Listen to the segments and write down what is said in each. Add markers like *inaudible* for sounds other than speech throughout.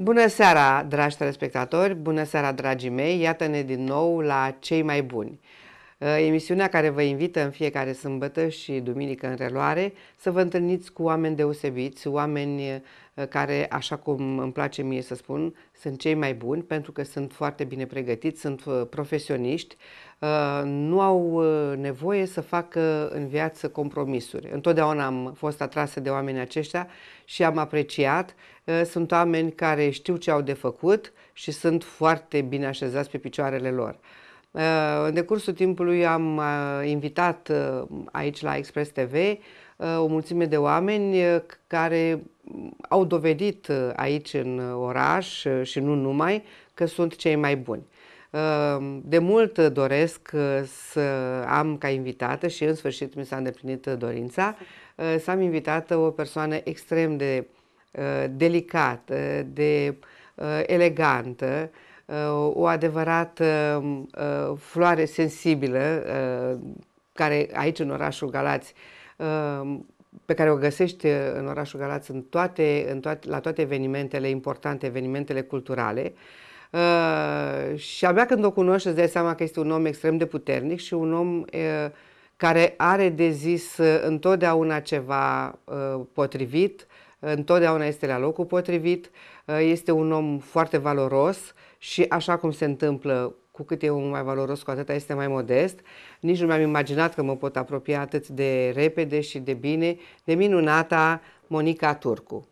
Bună seara, dragi telespectatori! Bună seara, dragii mei! Iată-ne din nou la Cei mai buni! Uh, emisiunea care vă invită în fiecare sâmbătă și duminică în reluare să vă întâlniți cu oameni deosebiți, oameni uh, care, așa cum îmi place mie să spun, sunt cei mai buni pentru că sunt foarte bine pregătiți, sunt uh, profesioniști, Uh, nu au uh, nevoie să facă în viață compromisuri. Întotdeauna am fost atrasă de oamenii aceștia și am apreciat. Uh, sunt oameni care știu ce au de făcut și sunt foarte bine așezați pe picioarele lor. În decursul timpului am invitat aici la Express TV o mulțime de oameni care au dovedit aici în oraș și nu numai că sunt cei mai buni. Ehm, de mult uh, doresc uh, să am ca invitată și în sfârșit mi s-a îndeplinit uh, dorința, să am invitată o persoană extrem de delicată, de elegantă, o adevărată um, floare sensibilă, care aici în orașul Galați um, pe care o găsești în orașul Galați în toate, în toate, la toate evenimentele importante, evenimentele culturale. Uh, Uh, și abia când o cunoști îți dai seama că este un om extrem de puternic și un om uh, care are de zis uh, întotdeauna ceva uh, potrivit, întotdeauna este la locul potrivit, uh, este un om foarte valoros și așa cum se întâmplă cu cât e omul mai valoros, cu atâta este mai modest. Nici nu mi-am imaginat că mă pot apropia atât de repede și de bine de minunata Monica Turcu.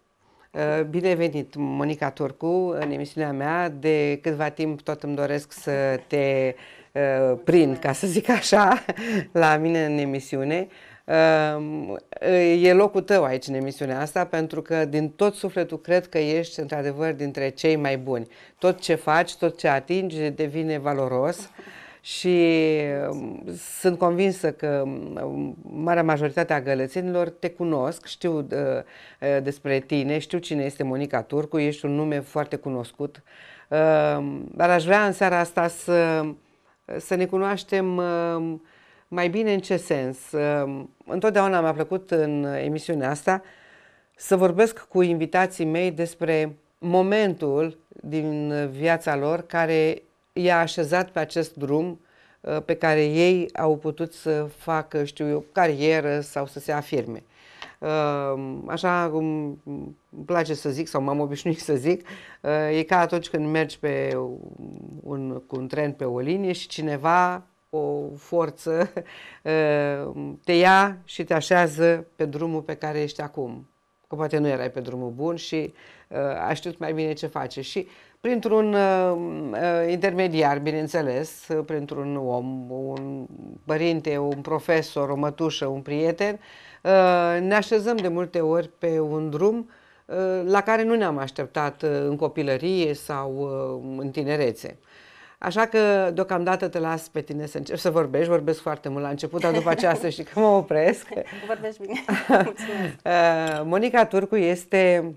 Eh, Bine venit, Monica Turcu, în emisiunea mea. De câtva timp tot îmi doresc să te eh, prind, ca să zic așa, *laughs* la mine în emisiune. Eh, e locul tău aici în emisiunea asta pentru că din tot sufletul cred că ești într-adevăr dintre cei mai buni. Tot ce faci, tot ce atingi devine valoros. Uh, și um, sunt convinsă că um, marea majoritate a gălățenilor te cunosc, știu uh, uh, despre tine, știu cine este Monica Turcu, ești un nume foarte cunoscut, um, dar aș vrea în seara asta să, să ne cunoaștem mai bine în ce sens. Întotdeauna mi-a plăcut în emisiunea asta să vorbesc cu invitații mei despre momentul din viața lor care i-a așezat pe acest drum uh, pe care ei au putut să facă, știu eu, carieră sau să se afirme. Uh, așa cum îmi place să zic sau m-am obișnuit să zic, uh, e ca atunci când mergi pe un, cu un tren pe o linie și cineva o forță te ia și te așează pe drumul pe care ești acum. Că poate nu erai pe drumul bun și a știut mai bine ce face. Și printr-un uh, uh, intermediar, bineînțeles, uh, printr-un om, un părinte, un profesor, o mătușă, un prieten, uh, ne așezăm de multe ori pe un drum uh, la care nu ne-am așteptat uh, în copilărie sau uh, în tinerețe. Așa că deocamdată te las pe tine să începi să vorbești, vorbesc foarte mult la început, dar după aceea să știi că mă opresc. *laughs* Vorbești bine, *laughs* mulțumesc. Uh, Monica Turcu este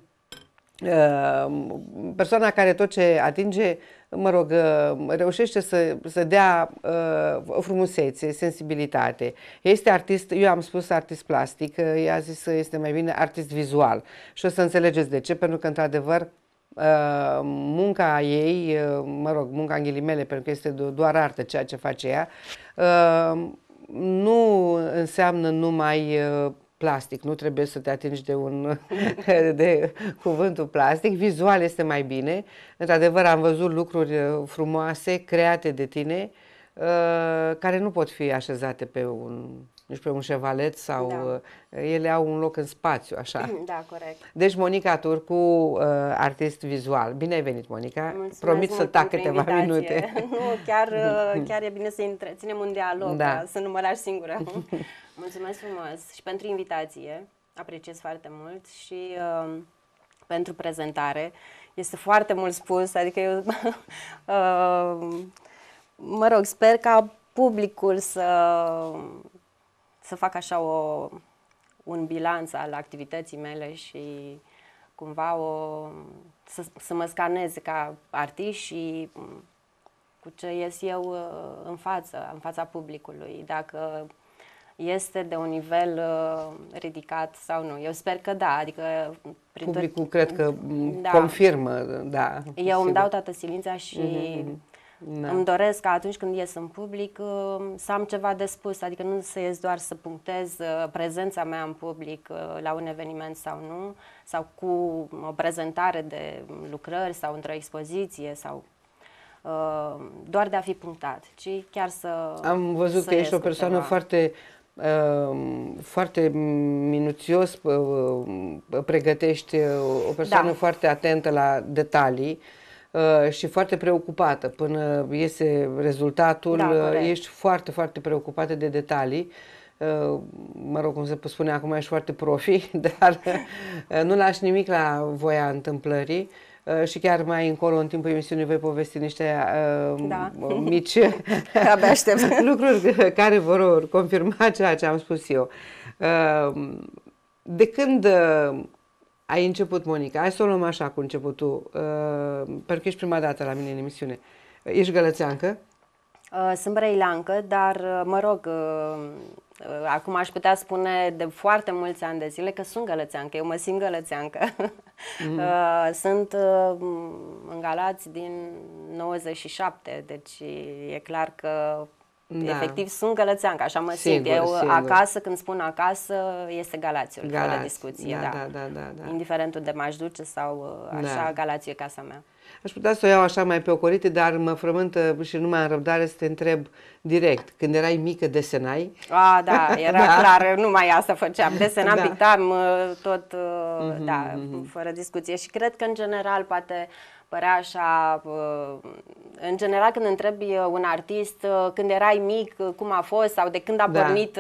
Ehm, persoana care tot ce atinge, mă rog, ehm, reușește să, să dea uh, frumusețe, sensibilitate. Este artist, eu am spus artist plastic, ea a zis că este mai bine artist vizual. Și o să înțelegeți de ce, pentru că, într-adevăr, Uh, munca ei, uh, mă rog, munca în ghilimele, pentru că este doar artă ceea ce face ea, uh, nu înseamnă numai plastic, nu trebuie să te atingi de, un, *laughs* de cuvântul plastic, vizual este mai bine. Într-adevăr, am văzut lucruri uh, frumoase create de tine uh, care nu pot fi așezate pe un nici pe un șevalet sau da. Uh, ele au un loc în spațiu, așa. *clears throat* Da, corect. Deci Monica Turcu, artist vizual. Bine ai venit, Monica. Mulțumesc Promit să tac câteva invitație. minute. *laughs* Nu, chiar, *laughs* chiar e bine să ținem un dialog, da. să nu mă lași singură. Mulțumesc frumos și pentru invitație. Apreciez foarte mult și uh, pentru prezentare. Este foarte mult spus, adică eu, uh, *laughs* mă rog, sper ca publicul să, să facă așa o, un bilanț al activității mele și cumva o, să, să mă scaneze ca artist și mm, cu ce ies eu uh, în față, în fața publicului. Dacă este de un nivel uh, ridicat sau nu. Eu sper că da, adică... Prin Publicul tot... cred că mm, da. confirmă, da. Eu sigur. îmi dau toată silința și mm-hmm. Da. Îmi doresc ca atunci când ies în public uh, să am ceva de spus, adică nu să ies doar să punctez uh, prezența mea în public uh, la un eveniment sau nu, sau cu o prezentare de lucrări sau într-o expoziție sau doar de a fi punctat, ci chiar să. Am văzut să că ești o persoană ceva. foarte Ehm, foarte minuțios pregătește o persoană da. foarte atentă la detalii și foarte preocupată până iese rezultatul. Da, ești foarte, foarte preocupată de detalii. Mă rog, cum se spune acum, ești foarte profi, *laughs* dar nu lași nimic la voia întâmplării. Uh, și chiar mai încolo, în timpul emisiunii, voi povesti niște uh, da. mici *laughs* Abia aștept. *laughs* lucruri care vor confirma ceea ce am spus eu. Uh, de când ai început, Monica, hai să o luăm așa cu începutul, pentru că ești prima dată la mine în emisiune. Ești gălățeancă? Sunt brăilancă, dar mă rog, Uh, acum aș putea spune de foarte mulți ani de zile că sunt gălățeancă, eu mă simt gălățeancă. *laughs* Mm. Uh, sunt uh, în Galați din 97, deci e clar că da. efectiv sunt gălățeancă, așa mă sigur, simt. Eu sigur. acasă, când spun acasă, este Galațiul, Galați. fără discuție. Da, da. Da, da, da, da. Indiferentul de m-aș duce sau da. așa, da. Galațiul e casa mea. Aș putea să o iau așa mai pe ocorite, dar mă frământă și numai am răbdare să te întreb direct. Când erai mică, desenai? A, da, era *laughs* da. clar, mai asta făceam. Desenam, da. pictam uh, tot, mm-hmm, da, mm-hmm. fără discuție. Și cred că, în general, poate părea așa, uh, în general când întrebi uh, un artist uh, când erai mic, cum a fost sau de când a da. pornit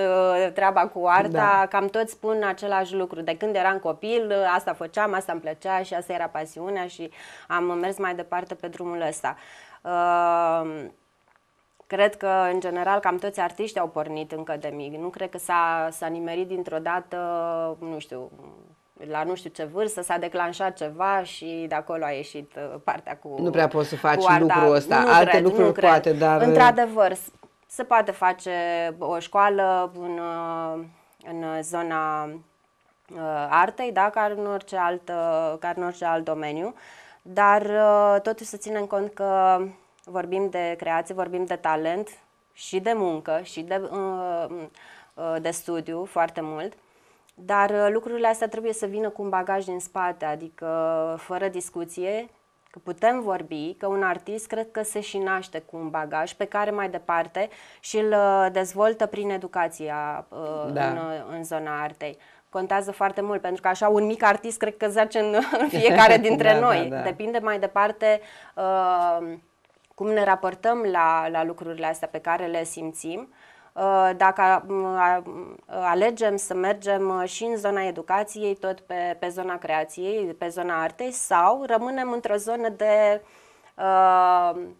treaba cu arta, da. cam toți spun același lucru. De când eram copil, asta făceam, asta îmi plăcea și asta era pasiunea și am mers mai departe pe drumul ăsta. Cred că, în general, cam toți artiștii au pornit încă de mic. Nu cred că s-a, s-a nimerit dintr-o dată, nu știu, la nu știu ce vârstă s-a declanșat ceva și de acolo a ieșit uh, partea cu Nu prea poți să faci arta. lucrul ăsta, nu alte cred, lucruri nu cred. poate, dar... Uh, Într-adevăr, se poate face o școală în, uh, în zona artei, da, ca în orice alt, ca în orice alt domeniu, dar totuși să ținem cont că vorbim de creație, vorbim de talent și de muncă și de, de studiu foarte mult dar uh, lucrurile astea trebuie să vină cu un bagaj din spate, adică fără discuție, că putem vorbi, că un artist cred că se și naște cu un bagaj pe care mai departe și îl uh, dezvoltă prin educația uh, da. în, în zona artei. Contează foarte mult, pentru că așa un mic artist cred că zace în, *laughs* în fiecare *laughs* da, dintre da, noi. Da, da. Depinde mai departe uh, cum ne raportăm la, la lucrurile astea pe care le simțim Uh, dacă uh, uh, alegem să mergem și în zona educației, tot pe, pe zona creației, pe zona artei, sau rămânem într-o zonă de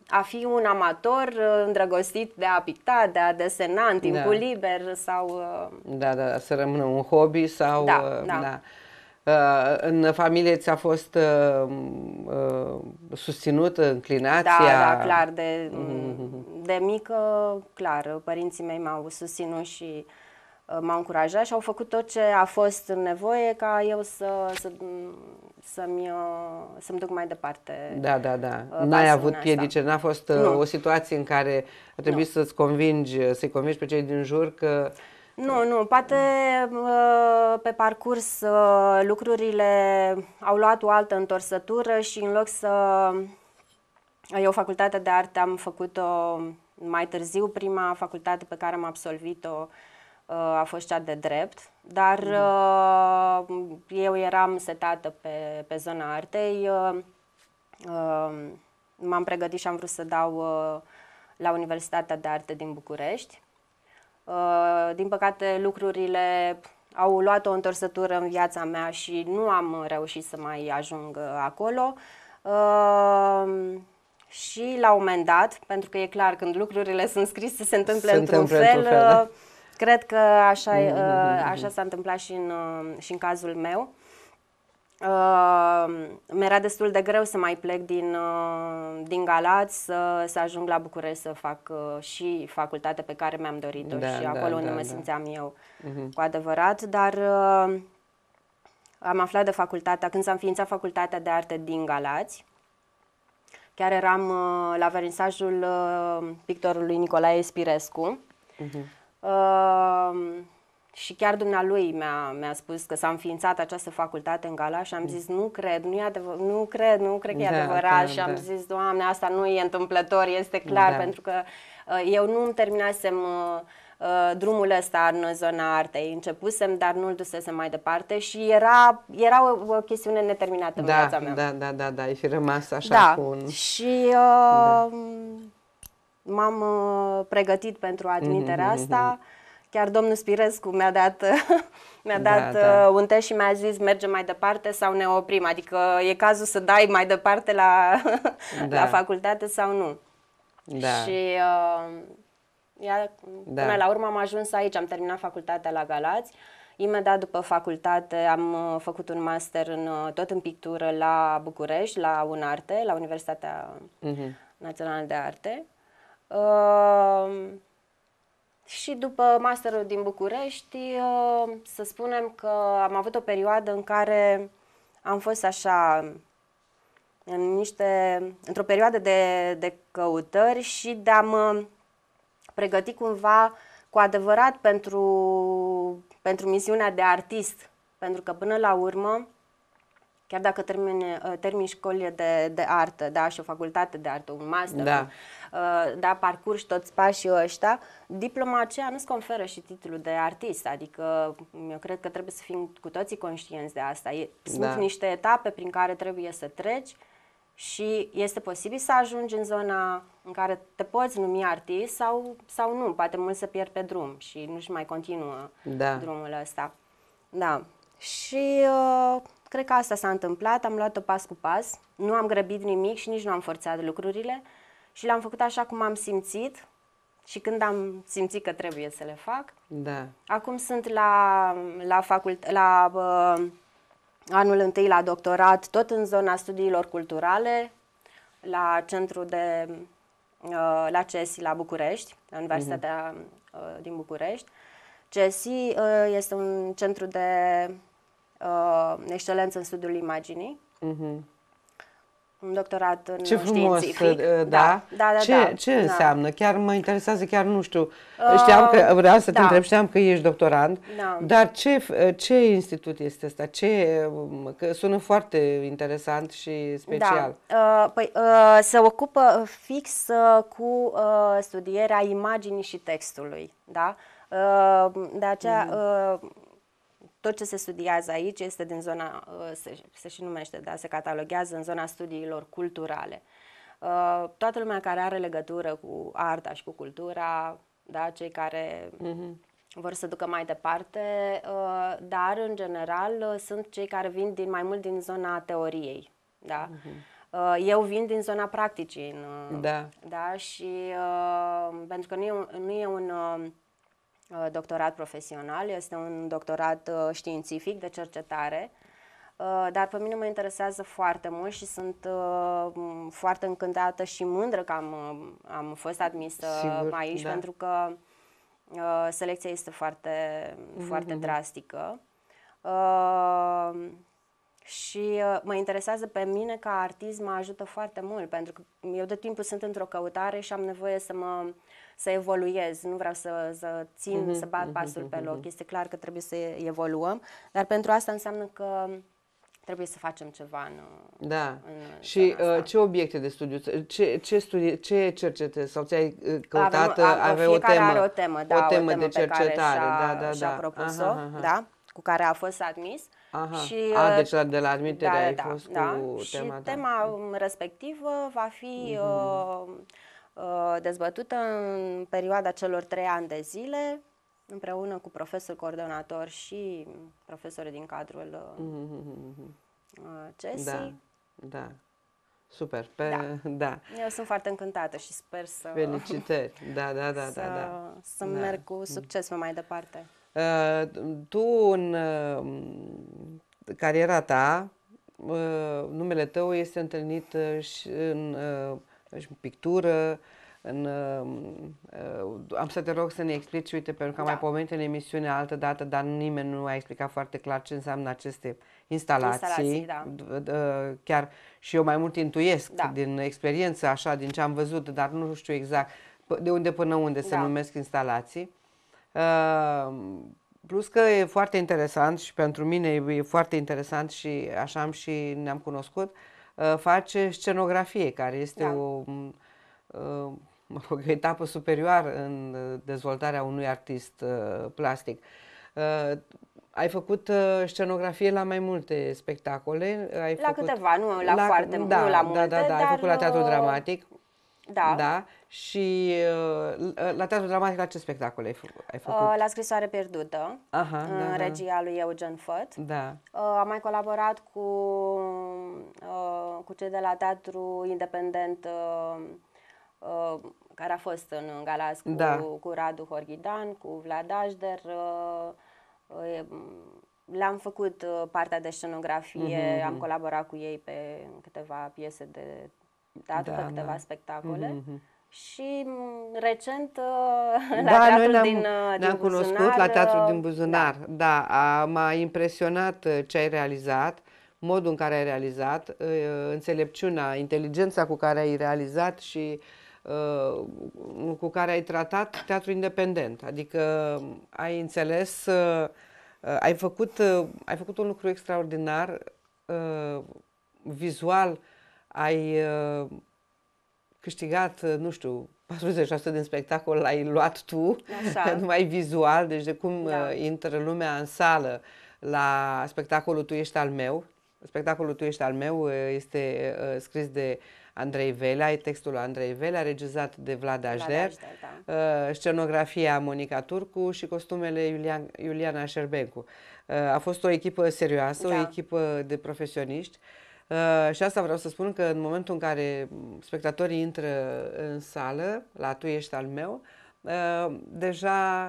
a fi un amator îndrăgostit de a picta, de a desena în timpul da. liber sau... Da, da, să rămână un hobby sau... Da, da. da. Uh, în familie ți-a fost uh, uh, susținută înclinația? Da, da, clar, de, mm-hmm. de mică, clar, părinții mei m-au susținut și uh, m-au încurajat și au făcut tot ce a fost nevoie ca eu să, să, să-mi, uh, să-mi duc mai departe. Da, da, da. N-ai avut piedice, n-a fost nu. o situație în care a trebuit nu. să-ți convingi, să-i convingi pe cei din jur că... Nu, nu, poate uh, pe parcurs uh, lucrurile au luat o altă întorsătură și în loc să... Uh, eu facultatea de arte am făcut-o mai târziu, prima facultate pe care am absolvit-o a fost cea de drept, dar mm. eu eram setată pe, pe zona artei, m-am pregătit și am vrut să dau la Universitatea de Arte din București Uh, din păcate, lucrurile au luat o întorsătură în viața mea și nu am reușit să mai ajung uh, acolo. Uh, și la un moment dat, pentru că e clar, când lucrurile *laughs* sunt scrise, se întâmplă se într-un întâmplă fel. Într-un fel da? Cred că așa, mm, mm, mm, așa s-a întâmplat și în, și în cazul meu. Uh, mi-era destul de greu să mai plec din, uh, din Galați să, să ajung la București să fac uh, și facultatea pe care mi-am dorit-o da, și da, acolo da, unde da, mă da. simțeam eu uh-huh. cu adevărat, dar uh, am aflat de facultatea, când s-a înființat facultatea de arte din Galați, chiar eram uh, la verinsajul uh, pictorului Nicolae Spirescu. Uh-huh. Mhm. Uh, și chiar dumnealui mi-a, mi-a spus că s-a înființat această facultate în Gala și am zis, nu cred, nu, e adevăr, nu cred, nu cred că e da, adevărat da, și am da. zis, doamne, asta nu e întâmplător, este clar, da. pentru că uh, eu nu îmi terminasem uh, uh, drumul ăsta în zona artei, începusem, dar nu-l dusesem mai departe și era, era o, o chestiune neterminată în da, viața mea. Da, da, da, da, ai fi rămas așa da. cu un... și... Da. Uh, da. M-am uh, pregătit pentru admiterea mm-hmm, asta. Mm-hmm Chiar domnul Spirescu mi-a dat, *laughs* mi-a da, dat da. Uh, un test și mi-a zis mergem mai departe sau ne oprim. Adică e cazul să dai mai departe la, *laughs* da. la facultate sau nu. Da. Și uh, ia, da. până la urmă am ajuns aici, am terminat facultatea la Galați. Imediat după facultate am uh, făcut un master în, uh, tot în pictură la București, la UNARTE, la Universitatea uh-huh. Națională de Arte. Uh, și după masterul din București, uh, să spunem că am avut o perioadă în care am fost așa în niște, într-o perioadă de, de căutări și de a mă uh, pregăti cumva cu adevărat pentru, pentru misiunea de artist. Pentru că până la urmă Chiar dacă termini, uh, termini școlile de, de artă, da, și o facultate de artă, un master, da, uh, da parcurgi toți pașii ăștia, diploma aceea nu-ți conferă și titlul de artist. Adică eu cred că trebuie să fim cu toții conștienți de asta. Sunt da. niște etape prin care trebuie să treci și este posibil să ajungi în zona în care te poți numi artist sau, sau nu. Poate mulți să pierd pe drum și nu-și mai continuă da. drumul ăsta. Da. Și... Uh, cred că asta s-a întâmplat, am luat-o pas cu pas, nu am grăbit nimic și nici nu am forțat lucrurile și le-am făcut așa cum am simțit și când am simțit că trebuie să le fac. Da. Acum sunt la, la, facult- la uh, anul întâi la doctorat, tot în zona studiilor culturale, la centru de uh, la CESI la București, la Universitatea uh-huh. uh, din București. CESI uh, ă, este un centru de uh, excelență în studiul imaginii. Uh-huh. Un doctorat în Ce frumos, științific. Uh, da, da, da, da. Ce, da, ce da. înseamnă? Chiar mă interesează, chiar nu știu. Uh, Știam că, vreau să te da. întreb, știam că ești doctorand, da. dar ce, uh, ce institut este ăsta? Ce, um, că sună foarte interesant și special. Da. Uh, păi, uh, se ocupă fix uh, cu uh, studierea imaginii și textului, da? Uh, de aceea... Mhm. Uh, tot ce se studiază aici este din zona, uh, se, se și numește, da, se cataloghează în zona studiilor culturale. Uh, toată lumea care are legătură cu arta și cu cultura, da, cei care uh-huh. vor să ducă mai departe, uh, dar în general sunt cei care vin din mai mult din zona teoriei. Da? Uh-huh. Eu vin din zona practicii. În, da. da. Și pentru că nu e, un, nu e un Uh, doctorat profesional, este un doctorat uh, științific de cercetare, uh, dar pe mine mă interesează foarte mult și sunt foarte încântată și mândră că am, am fost admisă Sigur, aici, da. pentru că selecția este foarte, mm-hmm. foarte mhm. drastică. Uh, și mă interesează pe mine ca artist, mă ajută foarte mult, pentru că eu de timpul sunt într-o căutare și am nevoie să mă să evoluez, nu vreau să, să țin, uh-huh, să bat mhm, pasul uh-huh. pe mhm, loc. Este clar că trebuie să evoluăm, dar pentru asta înseamnă că trebuie să facem ceva în. Da. În și uh, ce obiecte de studiu, ce, ce, studi, ce cercete sau ți-ai uh, căutat? Uh, avem, avem, avea o temă. Are o temă, da, o temă, o temă de cercetare, da, da, da. propus-o, aha, aha. da, cu care a fost admis. Aha. Și, a, uh, deci de la admitere da, ai da, fost da, cu da. tema, Și da. tema respectivă va fi. Uh-huh. Uh, Uh, dezbătută în perioada celor trei ani de zile, împreună cu profesor coordonator și profesori din cadrul uh, mhm, mhm, mhm, uh, CESI. Da, da. Super, pe, da. da. Eu sunt foarte încântată și sper să... Felicitări, *laughs* da, da, da, da, să, da, da. Să da. merg cu succes mai departe. Uh, tu în uh, cariera ta, uh, numele tău este întâlnit și în uh, deci în pictură, în, uh, am să te rog să ne explici, uite, pentru că am da. mai pomenit în emisiune altă dată, dar nimeni nu a explicat foarte clar ce înseamnă aceste instalații. instalații da. Uh, chiar și eu mai mult intuiesc da. din experiență, așa, din ce am văzut, dar nu știu exact de unde până unde da. se numesc instalații. Uh, plus că e foarte interesant și pentru mine e foarte interesant și așa am și ne-am cunoscut. Uh, Uh, face scenografie, care este da. o, uh, o etapă superioară în uh, dezvoltarea unui artist plastic. Ai făcut scenografie la mai multe spectacole. Ai la făcut... câteva, nu la, la foarte da, nu la multe. Da, da, da, ai făcut la teatru dramatic. Da. da? Și uh, la teatru Dramatic la ce spectacol ai, fă- ai uh, făcut? Uh, la Scrisoare Pierdută, Aha, în da, da. regia da. lui Eugen Făt. Da. Uh, am mai colaborat cu, uh, cu cei de la Teatru Independent uh, uh, care a fost în Galați cu, da. cu Radu Horghidan, cu Vlad Ajder. Uh, uh, le-am făcut uh, partea de scenografie, mm-hmm. am mhm. colaborat cu ei pe câteva piese de da, după da, câteva da. spectacole. Mm-hmm. Și mm, recent uh, da, la da, teatrul noi uh, din, ne-am cunoscut Buzunar, la teatrul din uh, da. Buzunar. Da, da a, m-a impresionat ce ai realizat, modul în care ai realizat, înțelepciunea, inteligența cu care ai realizat și cu care ai tratat teatrul independent. Adică mm, ai înțeles, ai făcut, ai făcut un lucru extraordinar vizual, ai uh, câștigat, uh, nu știu, 40% din spectacol l-ai luat tu, Așa. *laughs* numai vizual, deci de cum da. Uh, intră lumea în sală la spectacolul Tu ești al meu. Spectacolul Tu ești al meu este scris de Andrei Velea, e textul Andrei Velea, regizat de Vlad Ajder, da. scenografia Monica Turcu și costumele Iulian, Iuliana Șerbencu. a fost o echipă serioasă, da. o echipă de profesioniști Uh, și asta vreau să spun că în momentul în care spectatorii intră în sală, la tu ești al meu, uh, deja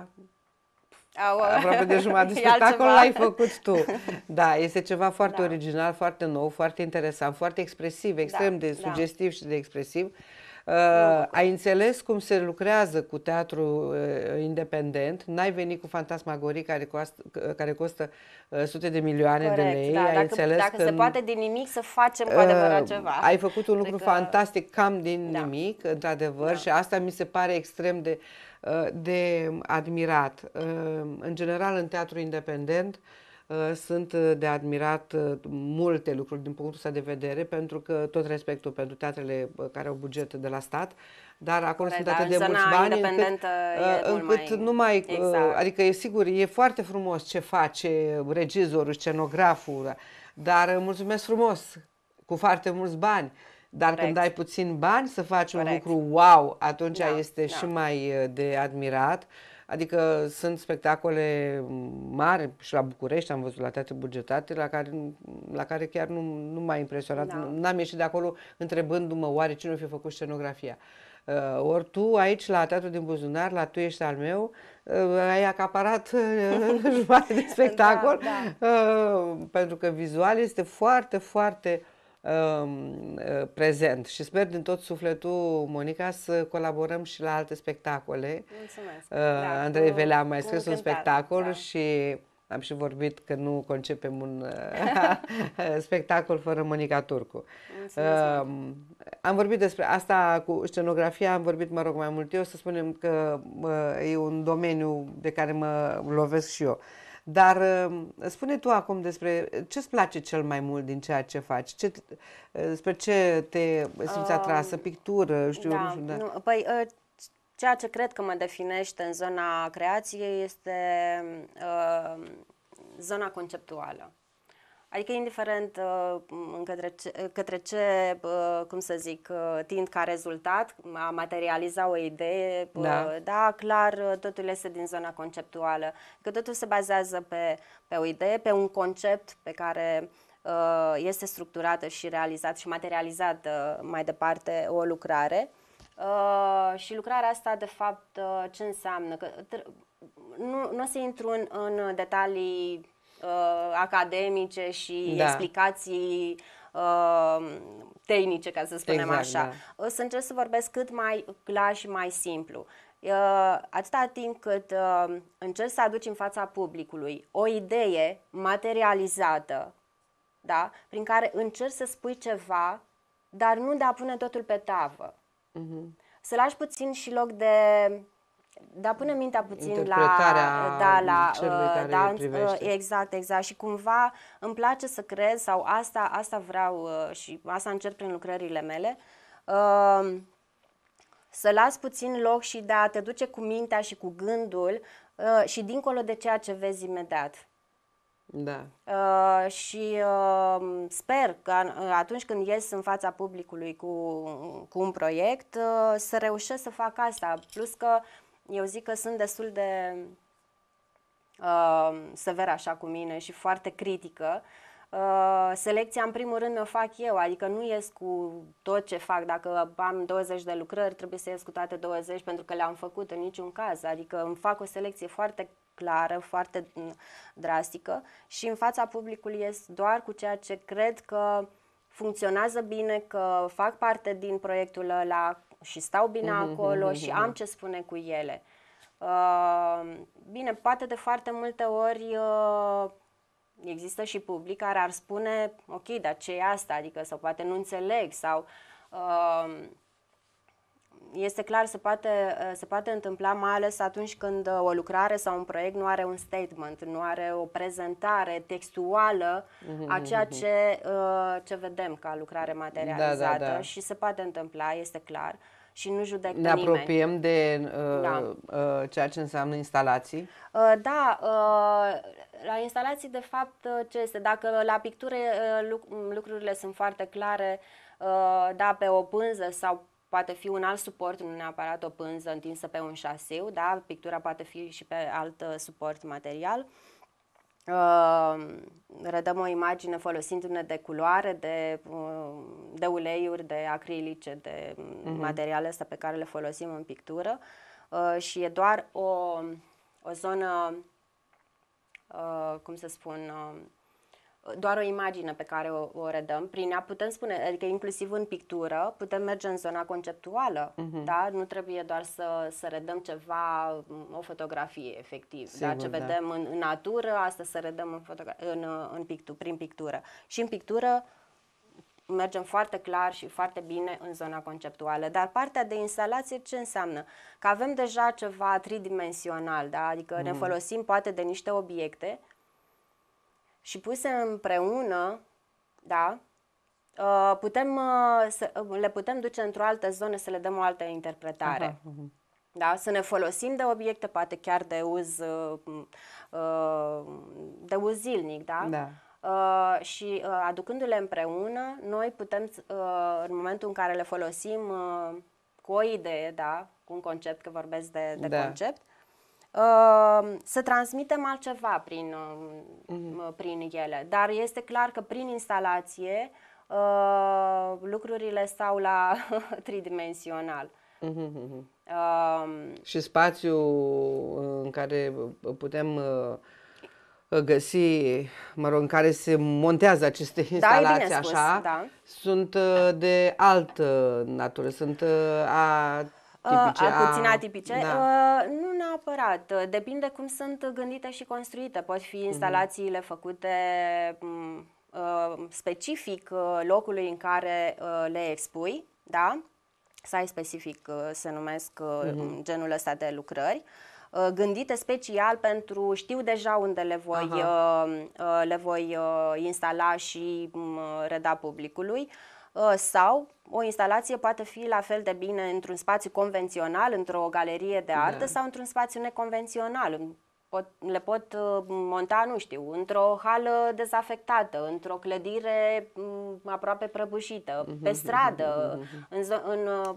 au, aproape de jumătate *laughs* de spectacol l-ai făcut tu. *laughs* Da, este ceva foarte da. original, foarte nou, foarte interesant, foarte expresiv, da, extrem da, de sugestiv da. și de expresiv. Uh, ai înțeles cum se lucrează cu teatru uh, independent, n-ai venit cu Fantasmagorii care costă, uh, care costă uh, sute de milioane Corect, de lei. Da. Ai dacă înțeles dacă că se poate din nimic să facem cu adevărat uh, ceva. Ai făcut un lucru că... fantastic cam din da. nimic, într-adevăr, da. și asta mi se pare extrem de, uh, de admirat. Uh, în general, în teatru independent, uh, Uh, sunt uh, de admirat uh, multe lucruri din punctul ăsta de vedere, pentru că tot respectul pentru teatrele care au buget de la stat, dar acolo Corect, sunt da, atât de mulți bani încât, încât mai... nu mai... Exact. Adică e sigur, e foarte frumos ce face regizorul, scenograful, dar mulțumesc frumos, cu foarte mulți bani. Dar Correct. când ai puțin bani să faci Correct. un lucru wow, atunci da, este da. și mai de admirat. Uh, Adică sunt spectacole mari și la București am văzut la teatre bugetate la care, la care chiar nu, nu m-a impresionat. Da. N-am ieșit de acolo întrebându-mă oare cine a fi făcut scenografia. Uh, ori tu aici la teatru din Buzunar, la tu ești al meu, uh, ai acaparat uh, *laughs* jumătate de spectacol da, da. Uh, pentru că vizual este foarte, foarte uh, Um, uh, prezent și sper din tot sufletul, Monica, să colaborăm și la alte spectacole. Mulțumesc! Uh, da, Andrei Velea a mai scris un spectacol da. și am și vorbit că nu concepem un uh, *laughs* spectacol fără Monica Turcu. Mulțumesc. Um, am vorbit despre asta cu scenografia, am vorbit, mă rog, mai mult eu, să spunem că e un domeniu de care mă lovesc și eu. Dar uh, spune tu acum despre ce îți place cel mai mult din ceea ce faci? Ce, despre uh, ce te simți um, atrasă? Pictură? Știu, da, nu știu, da. Nu, păi, uh, ceea ce cred că mă definește în zona creației este zona conceptuală. Adică indiferent uh, către ce, către ce uh, cum să zic, uh, tind ca rezultat, a materializa o idee, da, uh, da clar, uh, totul este din zona conceptuală. Că totul se bazează pe, pe o idee, pe un concept pe care uh, este structurată și realizat și materializată uh, mai departe o lucrare. Uh, și lucrarea asta, de fapt, uh, ce înseamnă? Că nu, nu o să intru în, în detalii uh, academice și da. explicații uh, tehnice, ca să spunem exact, așa. Da. O să încerc să vorbesc cât mai clar și mai simplu. Uh, atâta timp cât uh, încerc să aduci în fața publicului o idee materializată, da? prin care încerc să spui ceva, dar nu de a pune totul pe tavă. Uh-huh. Să lași puțin și loc de da, pune mintea puțin la, da, la, uh, da, uh, exact, exact și cumva îmi place să crez sau asta, asta vreau uh, și asta încerc prin lucrările mele, uh, să las puțin loc și de a te duce cu mintea și cu gândul uh, și dincolo de ceea ce vezi imediat. Da. Uh, și uh, sper că uh, atunci când ies în fața publicului cu, cu un proiect uh, să reușesc să fac asta. Plus că eu zic că sunt destul de uh, severă așa cu mine și foarte critică, Uh, selecția în primul rând o fac eu, adică nu ies cu tot ce fac, dacă am 20 de lucrări trebuie să ies cu toate 20 pentru că le-am făcut în niciun caz, adică îmi fac o selecție foarte clară, foarte mm, drastică și în fața publicului ies doar cu ceea ce cred că funcționează bine, că fac parte din proiectul ăla, și stau bine mm-hmm, acolo mhm, și mhm, am mhm. ce spune cu ele. Uh, bine, poate de foarte multe ori uh, există și public care ar spune, ok, dar ce e asta? Adică, sau poate nu înțeleg, sau uh, este clar, se poate, uh, se poate întâmpla mai ales atunci când uh, o lucrare sau un proiect nu are un statement, nu are o prezentare textuală mhm, a ceea mhm, ce, mhm. Uh, ce vedem ca lucrare materializată da, da, da. și se poate întâmpla, este clar și nu judec Ne apropiem de uh, da. uh, ceea ce înseamnă instalații? Uh, da, uh, la instalații de fapt uh, ce este? Dacă la pictură uh, lucrurile sunt foarte clare, uh, da, pe o pânză sau poate fi un alt suport, nu neapărat o pânză întinsă pe un șasiu, da? pictura poate fi și pe alt uh, suport material. Uh, redăm o imagine folosindu-ne de culoare, de, uh, de uleiuri, de acrilice, de uh-huh. materiale astea pe care le folosim în pictură uh, și e doar o, o zonă, uh, cum să spun, uh, doar o imagine pe care o, o redăm, prin ea putem spune, adică inclusiv în pictură, putem merge în zona conceptuală, uh-huh. da? Nu trebuie doar să, să redăm ceva, mm, o fotografie, efectiv, Sigur, da? Ce da. vedem în, în natură, asta să redăm în fotogra- în, în pictu- prin pictură. Și în pictură mergem foarte clar și foarte bine în zona conceptuală. Dar partea de instalație ce înseamnă? Că avem deja ceva tridimensional, da? adică mm. ne mhm. folosim poate de niște obiecte și puse împreună, da, uh, putem, uh, să, uh, le putem duce într-o altă zonă să le dăm o altă interpretare. Aha, mhm. Da? Să ne folosim de obiecte, poate chiar de uz, de uz zilnic, da? da. Uh, și uh, aducându-le împreună, noi putem, uh, în momentul în care le folosim uh, cu o idee, da, cu un concept, că vorbesc de, de da. concept, Ehm, să transmitem altceva prin, mm-hmm. prin ele. Dar este clar că prin instalație ehm, lucrurile stau la *laughs* tridimensional. Mm-hmm, mm-hmm. Ehm, și spațiul uh, în care uh, putem uh, găsi, mă rog, în care se montează aceste da, instalații, da, așa, da. sunt de altă natură, sunt a Tipice, A, puțin atipice. Da. Uh, nu neapărat. Depinde cum sunt gândite și construite. Pot fi mhm. instalațiile făcute uh, specific ă, locului în care uh, le expui, da? Sai specific se numesc uh-huh. genul ăsta de lucrări. Gândite special pentru știu deja unde le voi, le voi instala și reda publicului. Uh, sau o instalație poate fi la fel de bine într-un spațiu convențional, într-o galerie de artă da. sau într-un spațiu neconvențional. Pot, le pot uh, monta, nu știu, într-o hală dezafectată, într-o clădire mm, aproape prăbușită, mhm, pe mhm, stradă, mhm, în, în, uh,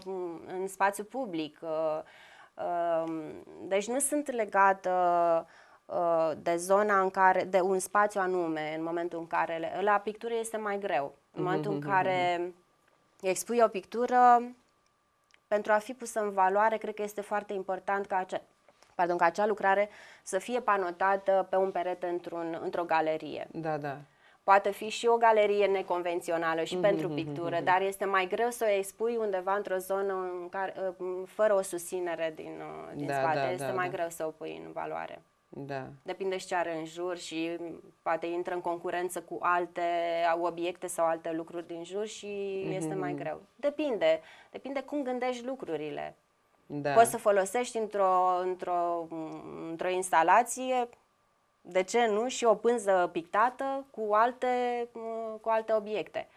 în spațiu public. Um, deci nu sunt legată de zona în care, de un spațiu anume, în momentul în care la pictură este mai greu. În momentul în mhm, mhm, care mhm, expui o pictură, pentru a fi pusă în valoare, cred că este foarte important ca acea, pardon, ca acea lucrare să fie panotată pe un perete într-un, într-o galerie. Da, da. Poate fi și o galerie neconvențională și mm-hmm, pentru pictură, mm-hmm. dar este mai greu să o expui undeva într-o zonă în care, fără o susținere din, uh, din da, spate. Da, este da, mai da. greu să o pui în valoare. Da. Depinde și ce are în jur și poate intră în concurență cu alte obiecte sau alte lucruri din jur și mm-hmm. este mai mhm. greu. Depinde. Depinde cum gândești lucrurile. Da. Poți să folosești într-o, într-o, într-o instalație, de ce nu, și o pânză pictată cu alte, cu alte obiecte.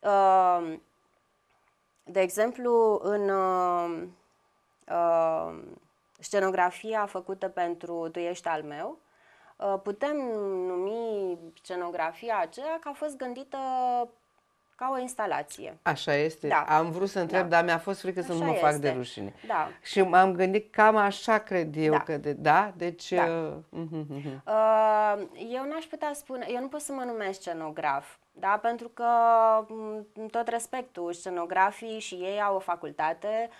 Ehm, de exemplu, în ehm, ehm, scenografia făcută pentru Tu ești al meu, uh, putem numi scenografia aceea că a fost gândită ca o instalație. Așa este. Da. Am vrut să întreb, da. dar mi-a fost frică să așa nu mă este. fac de rușine. Da. Și m-am gândit cam așa cred eu da. că de, da, deci da. Uh, uh, uh, uh. eu n-aș putea spune, eu nu pot să mă numesc scenograf. Da, pentru că tot respectul, scenografii și ei au o facultate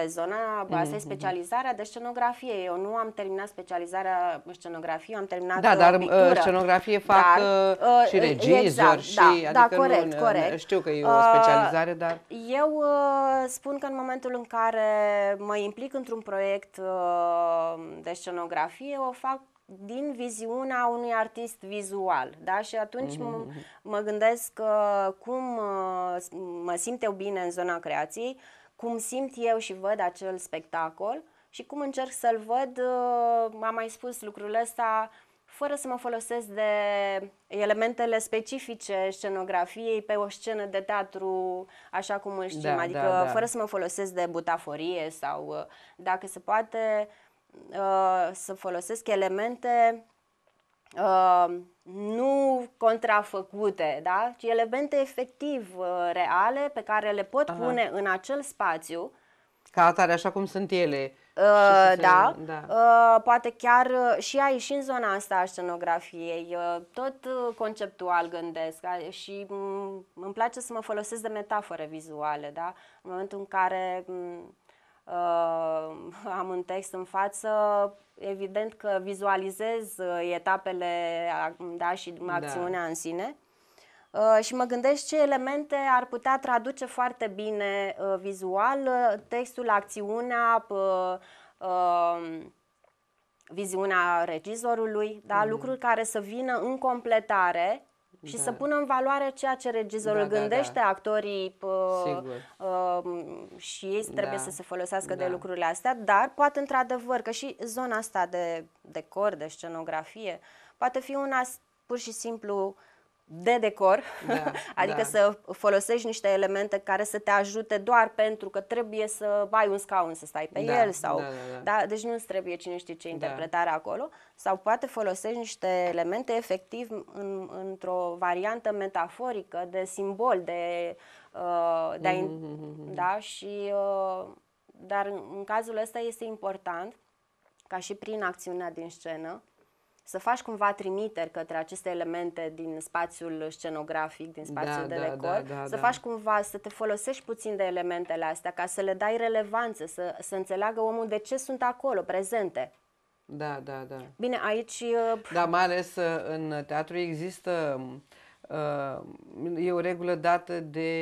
pe zona, mm-hmm. Mhm. e specializarea de scenografie. Eu nu am terminat specializarea scenografie, eu am terminat Da, uh, dar uh, pictură. scenografie fac dar, uh, și regizori exact, și... Da, da adică da corect, nu, corect. Știu că e o specializare, uh, dar... Eu uh, spun că în momentul în care mă implic într-un proiect uh, de scenografie, o fac din viziunea unui artist vizual, da? Și atunci mm-hmm. mă gândesc uh, cum uh, mă simt eu bine în zona creației, uh, cum simt eu și văd acel spectacol și cum încerc să-l văd, uh, am mai spus lucrul ăsta, fără să mă folosesc de elementele specifice scenografiei pe o scenă de teatru așa cum îl știm, da, adică da, da. fără să mă folosesc de butaforie sau uh, dacă se poate uh, să folosesc elemente Uh, nu contrafăcute, da? ci elemente efectiv uh, reale pe care le pot Aha. pune în acel spațiu. Ca atare, așa cum sunt ele. Uh, se, da, da. Uh, poate chiar uh, și aici, și în zona asta a scenografiei, uh, tot uh, conceptual gândesc uh, și um, îmi place să mă folosesc de metafore vizuale, da? în momentul în care mm, Uh, *laughs* am un text în față, evident că vizualizez uh, etapele da, și da. acțiunea da. în sine uh, și mă gândesc ce elemente ar putea traduce foarte bine vizual textul, acțiunea, viziunea regizorului, da? mm. lucruri care să vină în completare și da. să pună în valoare ceea ce regizorul da, gândește, da, da. actorii pă, uh, și ei da. trebuie da. să se folosească da. de lucrurile astea, dar poate într-adevăr că și zona asta de decor, de scenografie, poate fi una pur și simplu uh, de decor, da, *laughs* adică da. să folosești niște elemente care să te ajute doar pentru că trebuie să ai un scaun să stai pe da, el sau da, da, da. Da, deci nu îți trebuie cine știe ce da. interpretare da. acolo sau poate folosești niște elemente efectiv în, într-o variantă metaforică de simbol de, uh, de a, mm-hmm, mm-hmm, mm-hmm. da și uh, dar în cazul ăsta este important ca și prin acțiunea din scenă să faci cumva trimiteri către aceste elemente din spațiul scenografic, din spațiul da, de da, decor, da, da, să da. faci cumva să te folosești puțin de elementele astea ca să le dai relevanță, să, să înțeleagă omul de ce sunt acolo, prezente. Da, da, da. Bine, aici... Uh, da, mai ales uh, în teatru există... Uh, e o regulă dată de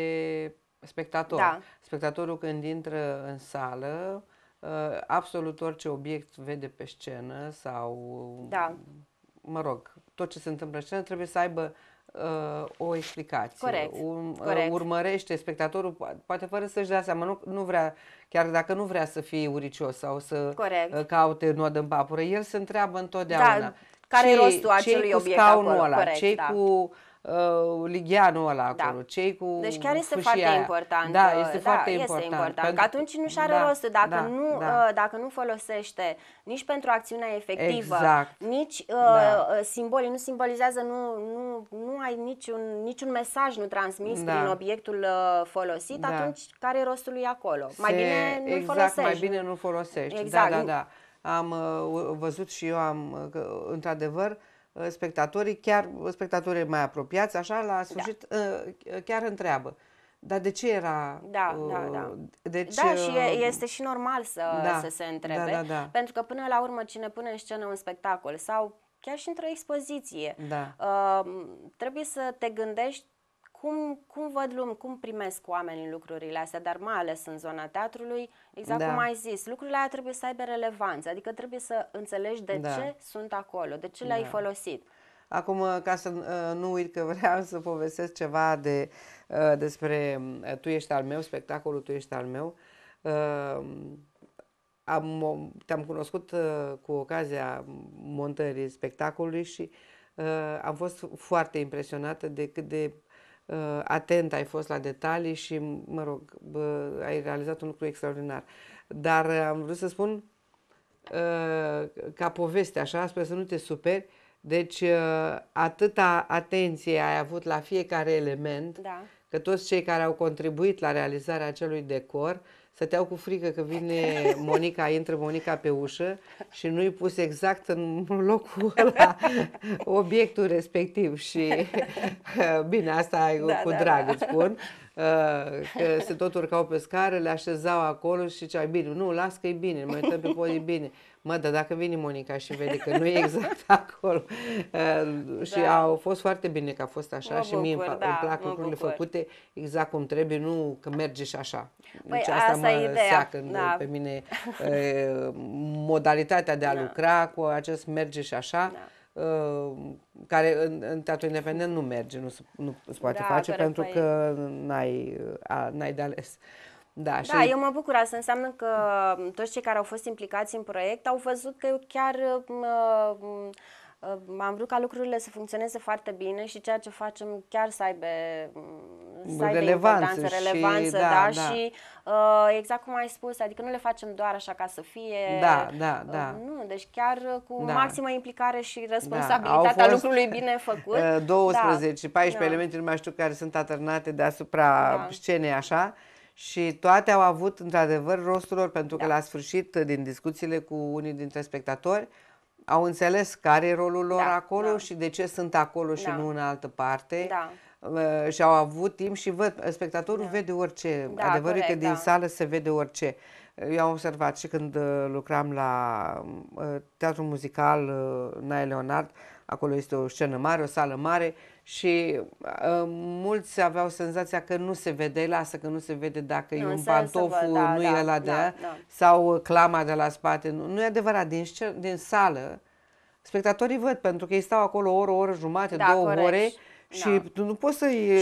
spectator. Da. Spectatorul când intră în sală Uh, absolut orice obiect vede pe scenă sau, da. mă rog, tot ce se întâmplă în scenă trebuie să aibă uh, o explicație. Corect. Un, uh, Corect. Urmărește spectatorul, poate fără să-și dea seama, nu, nu vrea, chiar dacă nu vrea să fie uricios sau să Corect. Uh, caute noadă în papură, el se întreabă întotdeauna. Da. Care e rostul acelui obiect acolo? Ăla, corect, cei da. cu uh, ligheanul ăla da. acolo, cei cu Deci chiar este foarte aia. important. Da, uh, este da, foarte este important. important. Pentru... Că atunci nu și-are da, rost dacă, da, nu, da. Uh, dacă nu folosește nici pentru acțiunea efectivă, exact. nici uh, da. Uh, simbolii nu simbolizează, nu, nu, nu ai niciun, niciun mesaj nu transmis da. prin obiectul uh, folosit, da. atunci care e rostul lui acolo? Se, mai bine nu exact, folosești. mai bine nu folosești. Da, exact. Da, da, da. Am uh, văzut și eu, am, uh, într-adevăr, uh, Uh, spectatorii, chiar uh, spectatorii mai apropiați, așa, la da. sfârșit, da. chiar întreabă. Dar de ce era... Da, da uh, da, da. Deci, da, și uh, este și normal să, da, să se întrebe, da, da, da. pentru că până la urmă cine pune în scenă un spectacol sau chiar și într-o expoziție, da. uh, trebuie să te gândești cum, cum văd lum, cum primesc oamenii lucrurile astea, dar mai ales în zona teatrului, exact da. cum ai zis, lucrurile aia trebuie să aibă relevanță, adică trebuie să înțelegi de da. ce sunt acolo, de ce da. le-ai folosit. Acum, ca să uh, nu uit că vreau să povestesc ceva de, uh, despre uh, Tu ești al meu, spectacolul Tu ești al meu. Am, te-am cunoscut cu ocazia montării spectacolului și am fost foarte impresionată de cât de Uh, atent ai fost la detalii și, mă rog, bă, ai realizat un lucru extraordinar. Dar uh, am vrut să spun, uh, ca poveste, așa, sper să nu te superi, deci atâta atenție ai avut la fiecare element, da. că toți cei care au contribuit la realizarea acelui decor, stăteau cu frică că vine Monica, intră Monica pe ușă și nu-i pus exact în locul ăla obiectul respectiv și *laughs* bine, asta da, cu da, drag da. îți spun că se tot urcau pe scară, le așezau acolo și cea bine, nu, las că e bine, mă uităm pe pod, e bine. Mă, dar dacă vine Monica și vede că nu e exact *laughs* acolo. Uh, da. și au fost foarte bine că a fost așa mă și mie bucur, îmi, da, îmi plac lucrurile bucur. făcute exact cum trebuie, nu că merge și așa. Păi, deci asta, asta mă seacă da. pe mine uh, modalitatea de a da. lucra cu acest merge și așa. Da Uh, care în, în teatru independent nu merge, nu, nu se poate da, face pentru păi- că, n-ai, a, n-ai de ales. Da, da și... da, eu mă bucur. Asta înseamnă că toți cei care au fost implicați în proiect au văzut că chiar uh, Ehm, am vrut ca lucrurile să funcționeze foarte bine și ceea ce facem chiar să aibă, mm, să aibă relevanță, relevanță da, da, da. și uh, exact cum ai spus, adică nu le facem doar așa ca să fie, da, da, ehm, da. Uh, nu, deci chiar uh, cu da. maximă implicare și da, responsabilitatea da. lucrului bine *laughs* făcut. 12, uh, da. 14 da. elemente, nu mai știu care sunt atârnate deasupra da. scenei așa, și toate au avut într-adevăr rostul lor, pentru da. că la sfârșit, din discuțiile cu unii dintre spectatori, au înțeles care e rolul lor da, acolo da. și de ce sunt acolo da. și nu în altă parte. Da. și au avut timp și văd, spectatorul da. vede orice. Da, Adevărul corect, că din da. sală se vede orice. Eu am observat și când uh, lucram la uh, teatru muzical uh, Nae Leonard, acolo este o scenă mare, o sală mare, și uh, mulți aveau senzația că nu se vede, lasă că nu se vede dacă nu, e un pantofu, vă, da, nu da, e ăla da, de da, da. sau clama de la spate. Nu, nu e adevărat, din, din sală spectatorii văd pentru că ei stau acolo o oră, o oră jumate, da, două corect. ore și da. tu nu poți să-i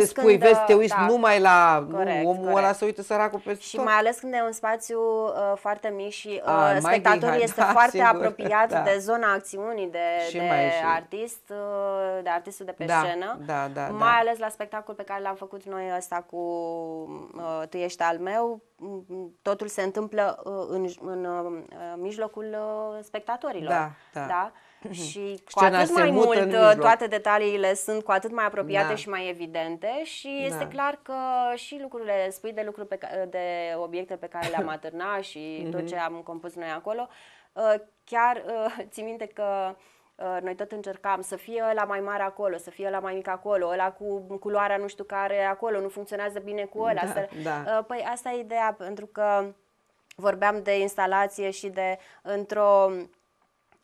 spui, când, vezi, te uh, uiți da, numai la corect, nu, omul corect. ăla să uită săracul pe Și tot. mai ales când e un spațiu uh, foarte mic și uh, A, spectatorul este *laughs* da, foarte sigur, apropiat da. de zona acțiunii, de, și de mai și. artist, uh, de artistul de pe da, scenă. Da, da, da. mai da. ales la spectacol pe care l-am făcut noi ăsta cu uh, Tu ești al meu, mm, totul se întâmplă uh, în, în uh, mijlocul uh, spectatorilor. Da, da. da? Mhm. și cu Scena atât mai mult uh, toate detaliile sunt cu atât mai apropiate da. și mai evidente și da. este clar că și lucrurile, spui de lucruri pe de obiecte pe care le-am *laughs* atârnat și mhm. tot ce am compus noi acolo, uh, chiar uh, *laughs* țin minte că noi tot încercam să fie la mai mare acolo, să fie la mai mic acolo, ăla cu culoarea nu știu care acolo, nu funcționează bine cu ăla. Da, să... da. Păi asta e ideea, pentru că vorbeam de instalație și de într-o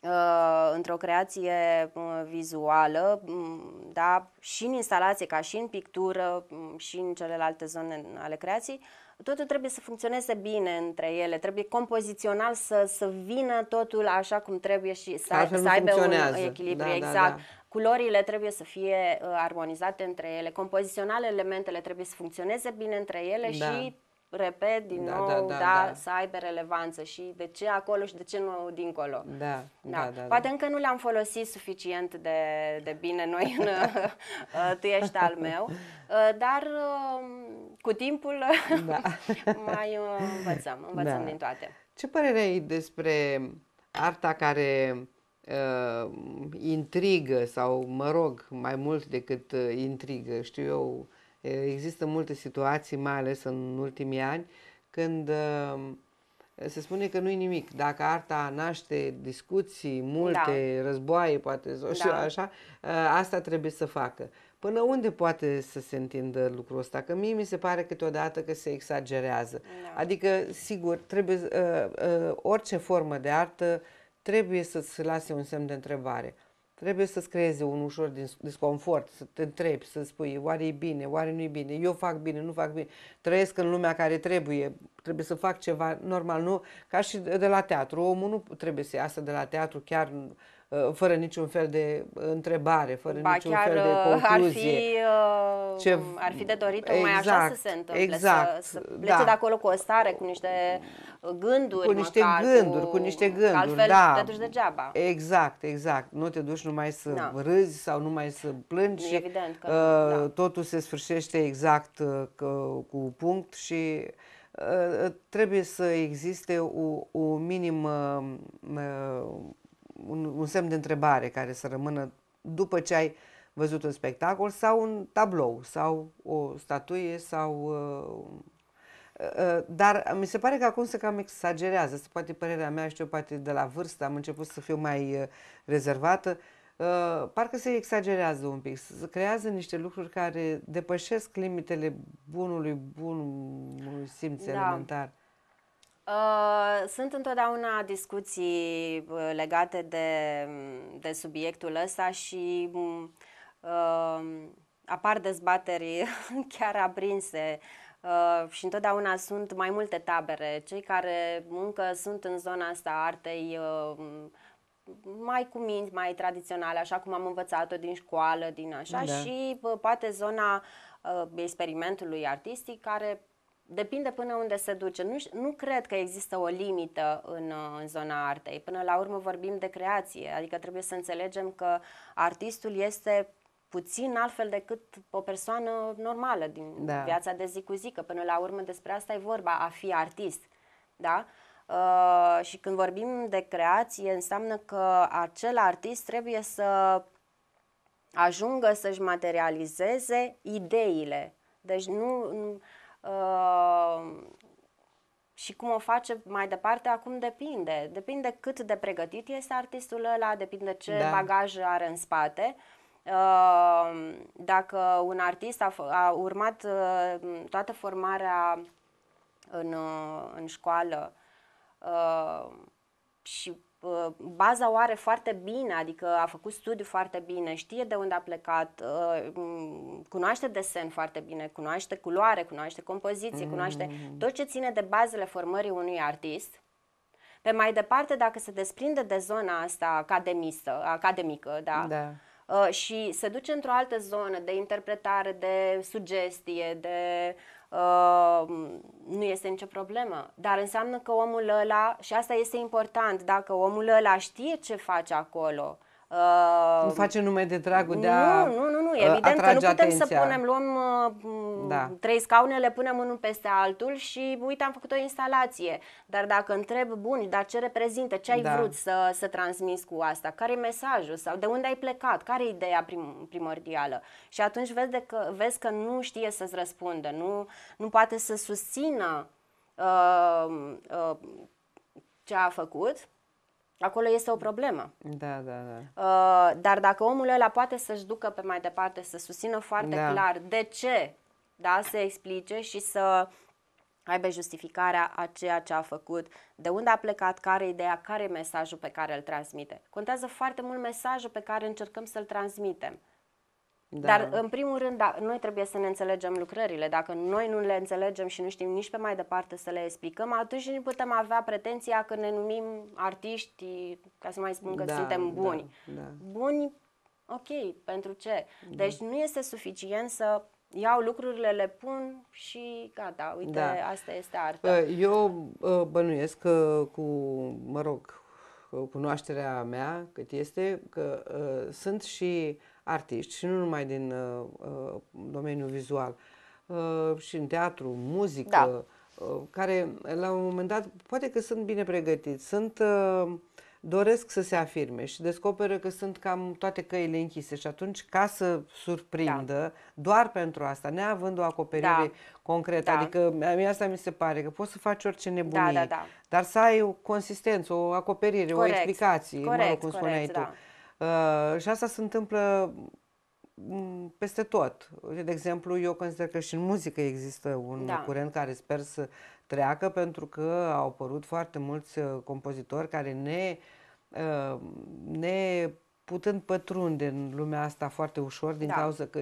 Uh, într-o creație uh, vizuală, mm, da, și în instalație, ca și în pictură, mm, și în celelalte zone ale creației, totul trebuie să funcționeze bine între ele, trebuie compozițional să, să vină totul așa cum trebuie și să, așa să aibă un echilibru da, da exact. Da, da. Culorile trebuie să fie uh, armonizate între ele, compozițional elementele trebuie să funcționeze bine între ele da. și repet din da, nou, da, da, da, da, să aibă relevanță și de ce acolo și de ce nu dincolo. Da, da. da, da, da. Poate da. încă nu le-am folosit suficient de, de bine noi în *laughs* *laughs* tu ești al meu, dar um, cu timpul da. *laughs* mai învățăm, uh, învățăm da. din toate. Ce părere ai despre arta care uh, intrigă sau, mă rog, mai mult decât uh, intrigă, știu eu, uh, Există multe situații, mai ales în ultimii ani, când uh, se spune că nu-i nimic. Dacă arta naște discuții, multe da. războaie, poate, și da. așa, uh, asta trebuie să facă. Până unde poate să se întindă lucrul ăsta? Că mie mi se pare câteodată că se exagerează. Da. Adică, sigur, trebuie uh, uh, orice formă de artă trebuie să-ți lase un semn de întrebare. Trebuie să-ți creeze un ușor din disconfort, să te întrebi, să spui oare e bine, oare nu e bine, eu fac bine, nu fac bine, trăiesc în lumea care trebuie, trebuie să fac ceva normal, nu? Ca și de la teatru, omul nu trebuie să iasă de la teatru chiar Uh, fără niciun fel de uh, întrebare, fără ba, niciun fel de concluzie. Uh, ar fi, ce... Um, ar fi de dorit exact, mai așa exact, să se întâmple, exact, să, să da. plece da. de acolo cu o stare, cu niște gânduri. Cu niște măcar, gânduri, cu, cu niște gânduri, altfel da. te duci degeaba. Exact, exact. Nu te duci numai să da. râzi sau numai să plângi. Și, evident că, uh, da. Totul se sfârșește exact uh, cu punct și uh, trebuie să existe o, o minimă uh, un, un semn de întrebare care să rămână după ce ai văzut un spectacol sau un tablou sau o statuie sau... Uh, uh, uh dar mi se pare că acum se cam exagerează, se poate părerea mea, știu, poate de la vârstă am început să fiu mai uh, rezervată, Uh, parcă se exagerează un pic, se creează niște lucruri care depășesc limitele bunului, bunului simț da. elementar. Uh, sunt întotdeauna discuții uh, legate de, de subiectul ăsta și uh, apar dezbateri *laughs* chiar aprinse uh, și întotdeauna sunt mai multe tabere. Cei care încă sunt în zona asta artei uh, mai cu minți, mai tradiționale, așa cum am învățat-o din școală, din așa, da. și uh, poate zona uh, experimentului artistic care depinde până unde se duce. Nu, nu cred că există o limită în, uh, în zona artei. Până la urmă vorbim de creație, adică trebuie să înțelegem că artistul este puțin altfel decât o persoană normală din da. viața de zi cu zi, că până la urmă despre asta e vorba, a fi artist. Da? Uh, și când vorbim de creație, înseamnă că acel artist trebuie să ajungă să-și materializeze ideile. Deci nu, nu Ehm, și cum o face mai departe, acum depinde. Depinde cât de pregătit este artistul ăla, depinde ce da. bagaj are în spate. Ehm, dacă un artist a, a urmat ehm, toată formarea în, în școală și baza o are foarte bine, adică a făcut studiu foarte bine, știe de unde a plecat, ă, cunoaște desen foarte bine, cunoaște culoare, cunoaște compoziție, mm. cunoaște tot ce ține de bazele formării unui artist. Pe mai departe, dacă se desprinde de zona asta academistă, academică, da, da. Ă, și se duce într-o altă zonă de interpretare, de sugestie, de Uh, nu este nicio problemă. Dar înseamnă că omul ăla, și asta este important, dacă omul ăla știe ce face acolo, Uh, nu face nume de dragul de a Nu, nu, nu, ă, evident că nu putem atenția. să punem, luăm uh, da. trei scaune, le punem unul peste altul și uite, am făcut o instalație. Dar dacă întreb, bun, dar ce reprezintă, ce ai da. vrut să, să transmiți cu asta, care e mesajul sau de unde ai plecat, care e ideea prim, primordială. Și atunci vezi, de că, vezi că nu știe să-ți răspundă, nu, nu poate să susțină uh, uh, ce a făcut Acolo este o problemă. Da, da, da. Uh, dar dacă omul ăla poate să-și ducă pe mai departe, să susțină foarte da. clar de ce, da, să explice și să aibă justificarea a ceea ce a făcut, de unde a plecat, care e ideea, care e mesajul pe care îl transmite. Contează foarte mult mesajul pe care încercăm să-l transmitem. Da. Dar, în primul rând, da, noi trebuie să ne înțelegem lucrările. Dacă noi nu le înțelegem și nu știm nici pe mai departe să le explicăm, atunci nu putem avea pretenția că ne numim artiști, ca să mai spun că da, suntem da, buni. Da, da. Buni, ok, pentru ce? Da. Deci nu este suficient să iau lucrurile, le pun și gata, uite, da. asta este artă. Păi, eu uh, bănuiesc că cu, mă rog, cunoașterea mea cât este, că uh, sunt și artiști și nu numai din uh, uh, domeniul vizual, uh, și în teatru, muzică, da. uh, care la un moment dat poate că sunt bine pregătiți, sunt uh, doresc să se afirme și descoperă că sunt cam toate căile închise și atunci ca să surprindă, da. doar pentru asta, neavând o acoperire da. concretă, da. adică mie asta mi se pare, că poți să faci orice nebunie, da, da, da. dar să ai o consistență, o acoperire, corect. o explicație, corect, mă rog, cum corect, spuneai da. tu. Uh, și asta se întâmplă mm, peste tot. De exemplu, eu consider că și în muzică există un da. curent care sper să treacă, pentru că au apărut foarte mulți uh, compozitori care ne, uh, ne putând pătrunde în lumea asta foarte ușor, din da. cauza că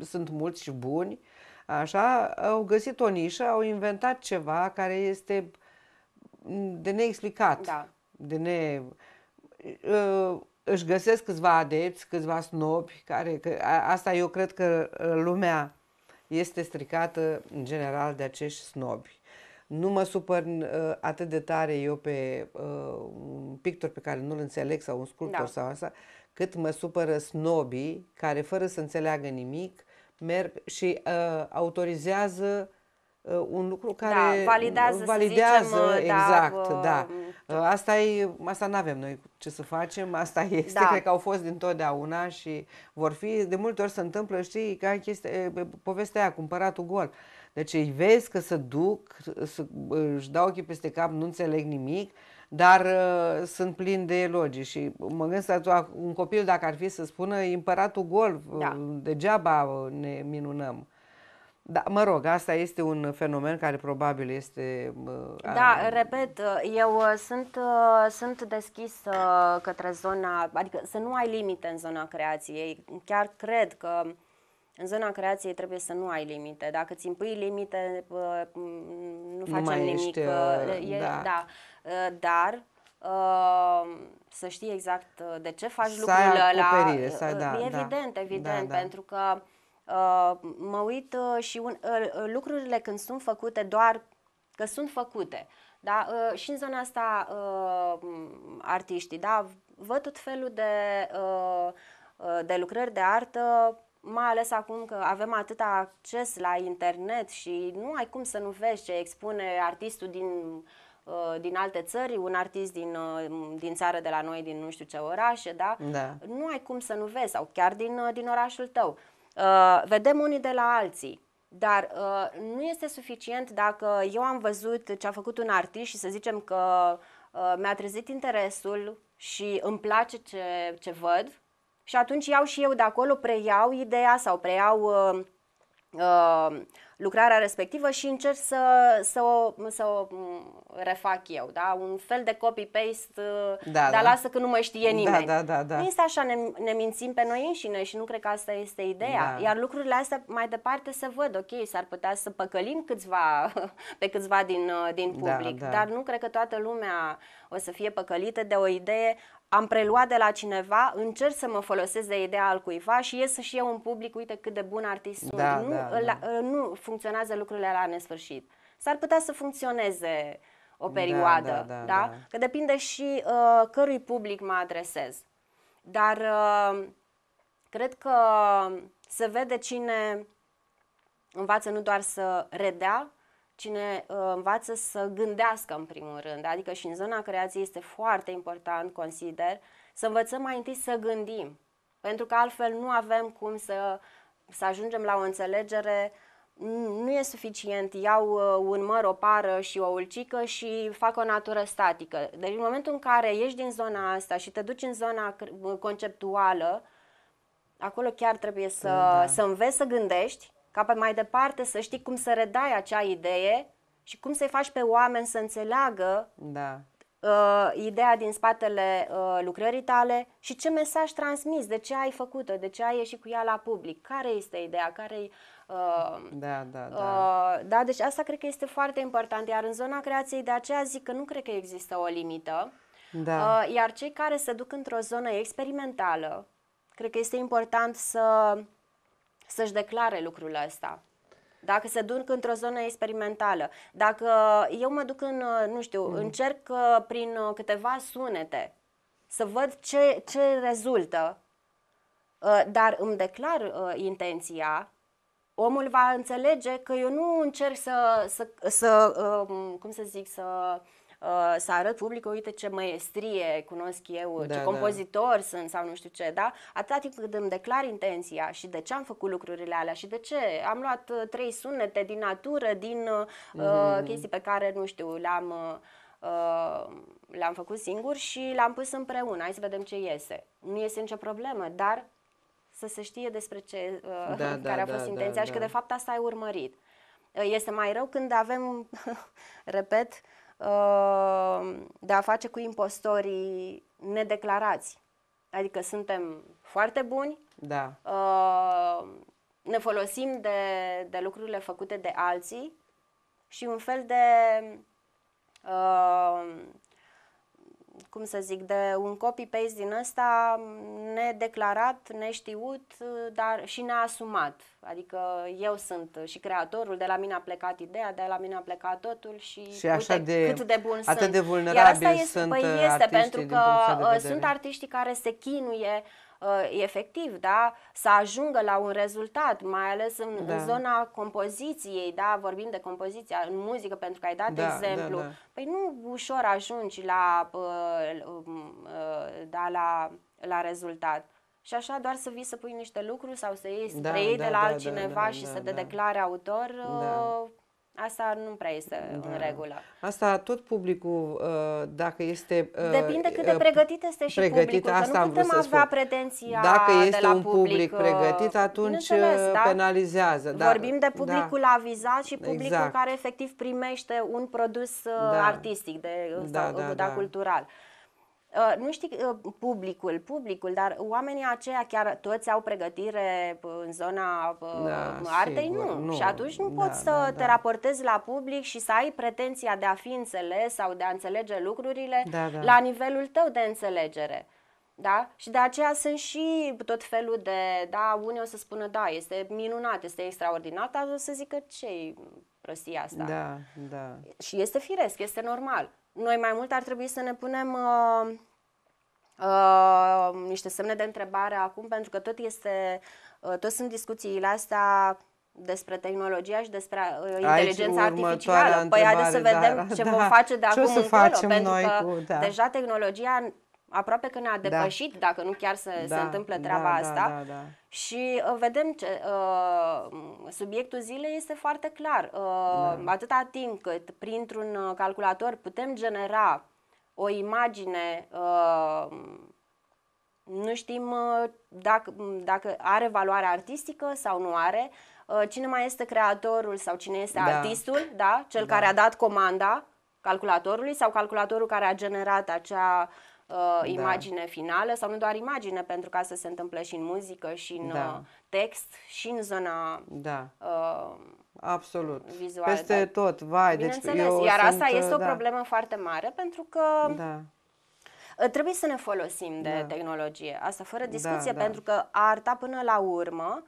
sunt mulți și buni, așa, au găsit o nișă, au inventat ceva care este mm, de neexplicat, da. de ne... Uh, își găsesc câțiva adepți, câțiva snobi, care, că, a, asta eu cred că ă, lumea este stricată în general de acești snobi. Nu mă supăr uh, atât de tare eu pe uh, un pictor pe care nu-l înțeleg sau un sculptor da. sau asta, cât mă supără snobii care fără să înțeleagă nimic merg și uh, autorizează uh, un lucru da, care da, validează, validează zicem, da, exact, da, da Uh, asta, e, asta nu avem noi ce să facem, asta *laughs* este, da. cred că au fost dintotdeauna și vor fi, de multe ori se întâmplă, știi, ca chestia, povestea aia, cumpăratul gol. Deci îi vezi că se duc, să, își dau ochii peste cap, nu înțeleg nimic, dar uh, sunt plin de elogii și mă gândesc un copil dacă ar fi să spună împăratul gol, da. Uh, degeaba ne minunăm. Da, mă rog, asta este un fenomen care probabil este... Uh, da, a... repet, eu uh, sunt, uh, sunt deschis uh, către zona, adică să nu ai limite în zona creației. Chiar cred că în zona creației trebuie să nu ai limite. Dacă îți impui limite, uh, nu facem nu mai nimic. Ești, uh, e, da. da. Dar să știi exact de ce faci lucrurile la. Să să ai, da, da, Evident, da, evident, da, da. pentru că Uh, mă uit uh, și un, uh, lucrurile când sunt făcute doar că sunt făcute. Da? Și în zona asta artiștii, da? văd tot felul de, de lucrări de artă mai ales acum că avem atâta acces la internet și nu ai cum să nu vezi ce expune artistul din, din alte țări, un artist din, din țară de la noi, din nu știu ce orașe, da? da? Nu ai cum să nu vezi, sau chiar din, din orașul tău. Uh, vedem unii de la alții. Dar uh, nu este suficient dacă eu am văzut ce a făcut un artist și să zicem că uh, mi-a trezit interesul și îmi place ce, ce văd și atunci iau și eu de acolo, preiau ideea sau preiau uh, uh, lucrarea respectivă și încerc să, să, o, să o mm, refac eu, da? Un fel de copy-paste, uh, da, dar da. lasă că nu mai știe da, nimeni. Da, da, da, da. Nu este așa, ne, ne mințim pe noi înșine și nu cred că asta este ideea. Da. Iar lucrurile astea mai departe se văd, ok, s-ar putea să păcălim câțiva, *laughs* pe câțiva din, uh, din da, public, da, da. dar nu cred că toată lumea o să fie păcălită de o idee am preluat de la cineva, încerc să mă folosesc de ideea al cuiva și ies și eu în public, uite cât de bun artist sunt. Da, nu, da, da. la, da. nu funcționează lucrurile la nesfârșit. S-ar putea să funcționeze o da, perioadă, da? da, da, da? da. Că depinde și uh, cărui public mă adresez. Dar uh, cred că se vede cine învață nu doar să redea, cine uh, învață să gândească în primul rând, adică și în zona creației este foarte important, consider, să învățăm mai întâi să gândim, pentru că altfel nu avem cum să, să ajungem la o înțelegere nu e suficient, iau uh, un măr, o pară și o ulcică și fac o natură statică. Deci în momentul în care ieși din zona asta și te duci în zona conceptuală, acolo chiar trebuie să, da. să înveți să gândești ca pe mai departe să știi cum să redai acea idee și cum să-i faci pe oameni să înțeleagă da. uh, ideea din spatele uh, lucrării tale și ce mesaj transmis de ce ai făcut-o, de ce ai ieșit cu ea la public, care este ideea, care uh, da, da, da. Uh, da, deci asta cred că este foarte important, iar în zona creației de aceea zic că nu cred că există o limită, da. uh, iar cei care se duc într-o zonă experimentală, cred că este important să să-și declare lucrul ăsta. Dacă se duc într-o zonă experimentală, dacă eu mă duc în, uh, nu știu, mm. încerc uh, prin uh, câteva sunete să văd ce, ce rezultă, dar îmi declar intenția, omul va înțelege că eu nu încerc să, să, să um, cum să zic, să Uh, să arăt public, uite ce maestrie cunosc eu, da, ce da. compozitor da. sunt sau nu știu ce, da? Atâta timp cât îmi declar intenția și de ce am făcut lucrurile alea și de ce am luat uh, trei sunete din natură, din uh, mhm. chestii pe care, nu știu, le-am... Uh, l-am făcut singur și l-am pus împreună. Hai să vedem ce iese. Nu iese nicio problemă, dar să se știe despre ce uh, da, *laughs* care da, a da, fost da, intenția da, și că da. de fapt asta ai urmărit. Este mai rău când avem, *laughs* repet, uh, Uh, de a face cu impostorii nedeclarați. Adică suntem foarte buni, da. Uh, ne folosim de, de lucrurile făcute de alții și un fel de uh, cum să zic, de un copy-paste din ăsta nedeclarat, neștiut, dar și neasumat. Adică eu sunt și creatorul, de la mine a plecat ideea, de la mine a plecat totul și, și așa de, cât de bun atât sunt. de vulnerabil Iar asta este, sunt păi este pentru că uh, sunt artiștii care se chinuie Uh, efectiv, da, să ajungă la un rezultat, mai ales în, da. în zona compoziției, da, vorbim de compoziția în muzică, pentru că ai dat da, da exemplu. Da, da. Păi nu ușor ajungi la, uh, um, uh, da, la, la rezultat. Și așa doar să vii să pui niște lucruri sau să iei spre da, ei da, de la da, da altcineva da, da, și da, să te da. declare autor. Da. Uh, Asta nu prea este da. în regulă. Asta tot publicul, uh, dacă este... Uh, Depinde cât de uh, pregătit este și pregătit, publicul, asta că nu putem să avea de pretenția Dacă este un public, pregătit, atunci da? penalizează. Da. Vorbim de da. publicul da. avizat și publicul exact. care efectiv primește un produs da. artistic de, da, sau da, da, da. cultural. Da. Uh, nu știi uh, publicul, publicul, dar oamenii aceia chiar toți au pregătire uh, în zona da, artei? Sigur, nu. nu. Și atunci nu da, poți da, să da, te da. raportezi la public și să ai pretenția de a fi înțeles sau de a înțelege lucrurile da, da. la nivelul tău de înțelegere. Da? Și de aceea sunt și tot felul de, da, unii o să spună, da, este minunat, este extraordinar, dar o să zică ce prostia asta. Da, da. Și este firesc, este normal. Noi mai mult ar trebui să ne punem uh, uh, niște semne de întrebare acum, pentru că tot este, uh, tot sunt discuțiile astea despre tehnologia și despre uh, inteligența artificială. Păi haideți să vedem da, ce da, vom face de ce acum încolo, facem pentru noi că cu, da. deja tehnologia aproape că ne-a da. depășit, da. dacă nu chiar să da, se întâmplă da, treaba da, asta. Da, da, da. Și uh, vedem ce uh, subiectul zilei este foarte clar. Uh, da. Atâta timp cât printr-un uh, calculator putem genera o imagine uh, nu știm uh, dacă, dacă are valoare artistică sau nu are, uh, cine mai este creatorul sau cine este da. artistul, da? cel da. care a dat comanda calculatorului sau calculatorul care a generat acea uh, uh, da. imagine da. finală sau nu doar imagine, pentru că asta se întâmplă și în muzică, și în da. Uh, text, și în zona da. uh, Absolut. Vizual, Peste dar... tot, vai, deci Bineînțeles. deci eu Iar sunt, asta este o da. problemă foarte mare pentru că da. Uh, trebuie să ne folosim de da. tehnologie, asta fără da, discuție, da, da. pentru că arta până la urmă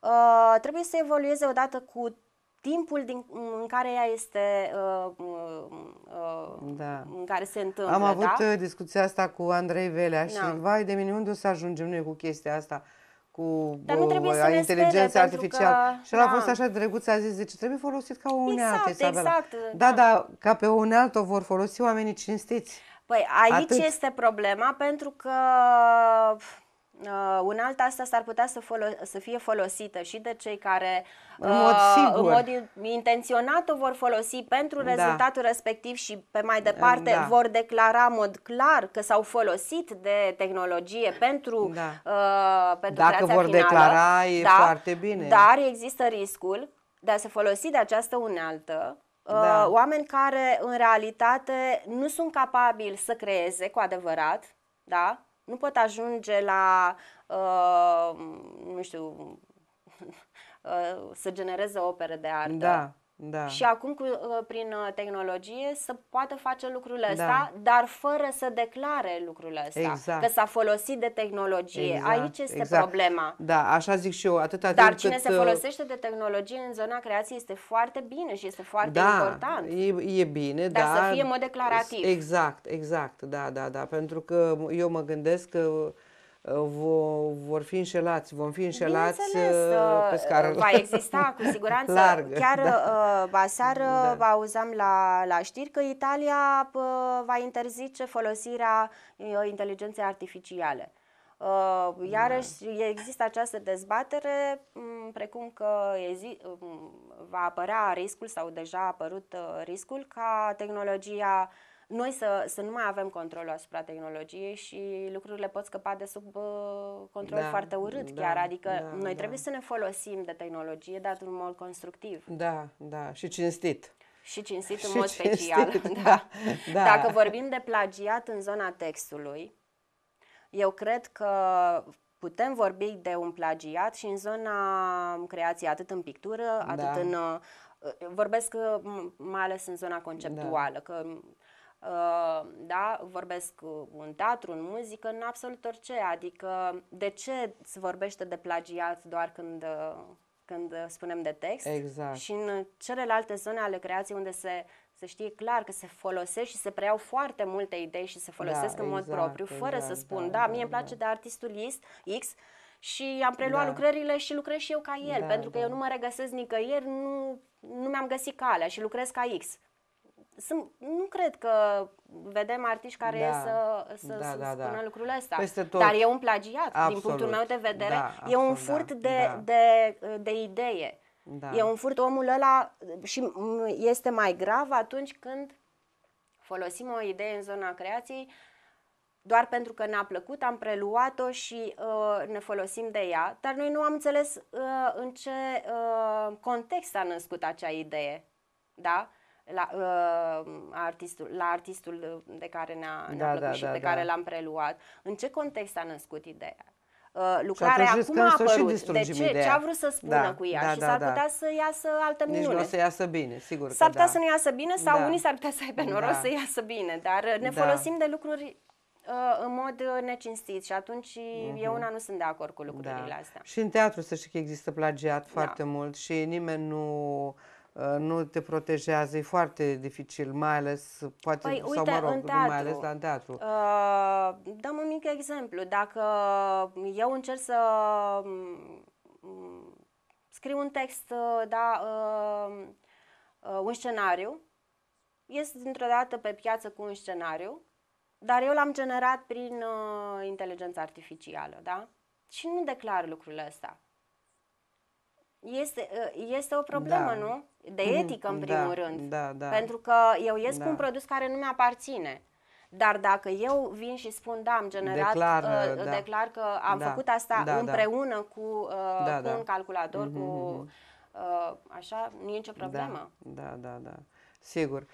uh, trebuie să evolueze odată cu timpul din, în care ea este uh, uh, da. în care se întâmplă. Am avut da? Uh, discuția asta cu Andrei Velea și da. vai de mine, unde o să ajungem noi cu chestia asta? cu uh, inteligența artificială. Că... Și el da. a fost așa drăguț, a zis, deci trebuie folosit ca o unealtă, exact, exact, da, da, da, ca pe o unealtă o vor folosi oamenii cinstiți. Păi aici Atât. este problema pentru că Uh, alt asta s-ar putea să, folo- să fie folosită și de cei care uh, în mod, sigur. În mod intenționat o vor folosi pentru da. rezultatul respectiv și pe mai departe da. vor declara în mod clar că s-au folosit de tehnologie pentru, da. uh, pentru Dacă vor finală. declara e da, foarte bine. Dar există riscul de a se folosi de această unealtă uh, da. oameni care în realitate nu sunt capabili să creeze cu adevărat, da? nu pot ajunge la, uh, nu știu, *laughs* uh, să genereze opere de artă. Da. Da. Și acum cu, uh, prin uh, tehnologie să poată face lucrul ăsta, da. dar fără să declare lucrul ăsta. Exact. Că s-a folosit de tehnologie. Exact. Aici este exact. problema. Da, așa zic și eu. Atâta dar timp cine cât... se uh, folosește de tehnologie în zona creației este foarte bine și este foarte da, important. E, e bine, dar da. să fie mod declarativ. Exact, exact. Da, da, da. Pentru că eu mă gândesc că vor fi înșelați, vom fi înșelați uh, pe uh, scară Va exista cu *laughs* siguranță. Larg, Chiar da. Uh, aseară da. auzam la, la știri că Italia va interzice folosirea inteligenței artificiale. Iarăși da. există această dezbatere, mm, precum că mm, va apărea riscul sau deja a apărut riscul ca tehnologia noi să, să nu mai avem control asupra tehnologiei și lucrurile pot scăpa de sub uh, control da, foarte urât da, chiar. Adică da, noi da. trebuie să ne folosim de tehnologie, dar într-un mod constructiv. Da, da, și cinstit. Și cinstit și mod cinstit, special. *laughs* Da, da. da. Dacă vorbim de plagiat în zona textului, eu cred că putem vorbi de un plagiat și în zona creației, atât în pictură, atât da. în. Uh, vorbesc uh, mai ales în zona conceptuală, da. că Uh, da? vorbesc în teatru, în muzică, în absolut orice. Adică de ce se vorbește de plagiat doar când, când spunem de text? Exact. Și în celelalte zone ale creației unde se se știe clar că se folosește și se preiau foarte multe idei și se folosesc da, în exact, mod propriu, fără exact, să spun, da, da, da mie da, îmi place da. de artistul X și am preluat da. lucrările și lucrez și eu ca el, da, pentru că da. eu nu mă regăsesc nicăieri, nu, nu mi-am găsit calea și lucrez ca X sunt, nu cred că vedem artiști care da, să, să, da, să da, da. spună da. lucrurile astea. Peste tot. Dar e un plagiat, absolut. din punctul meu de da, vedere. Da, absolut, e un furt da, de, da. De, de, de idee. Da. E un furt omul ăla și este mai grav atunci când folosim o idee în zona creației doar pentru că ne-a plăcut, am preluat-o și uh, ne folosim de ea, dar noi nu am înțeles uh, în ce uh, context a născut acea idee. Da? la, uh, artistul, la artistul de care ne-a, ne-a da, plăcut da, și da, pe da. care l-am preluat. În ce context a născut ideea? Uh, lucrarea acum a apărut. De ce? Ideea. Ce a vrut să spună da, cu ea? Da, și da, s-ar da. putea da. să iasă altă minune. Nici nu o să iasă bine, sigur S-ar putea da. să nu iasă bine sau da. unii s-ar putea să aibă noroc da. să iasă bine, dar uh, ne da. folosim de lucruri uh, în mod uh, necinstit și atunci uh-huh. eu mhm. una nu sunt de acord cu lucrurile da. astea. Și în teatru să știi că există plagiat da. foarte mult și nimeni nu... Uh, Uh, nu te protejează, e foarte dificil, mai ales, poate, păi, sau uite, mă rog, în teatru, mai ales la în teatru. Uh, dăm un mic exemplu. Dacă eu încerc să mm, scriu un text, uh, da, uh, uh, un scenariu, ies dintr-o dată pe piață cu un scenariu, dar eu l-am generat prin uh, inteligența artificială, da? Și nu declar lucrul astea. Este, ă, este o problemă, da. nu? De mm, etică, în da, primul da, rând. Da, da. Pentru că eu ies da. cu un produs care nu mi-aparține. Dar dacă eu vin și spun, da, am generat, declar, uh, ă, da. declar că am da, făcut asta da, da. împreună da. cu, uh, da, cu da. un calculator, mm-hmm. cu uh, așa, nu e nicio da. problemă. Da, da, da. da. Sigur.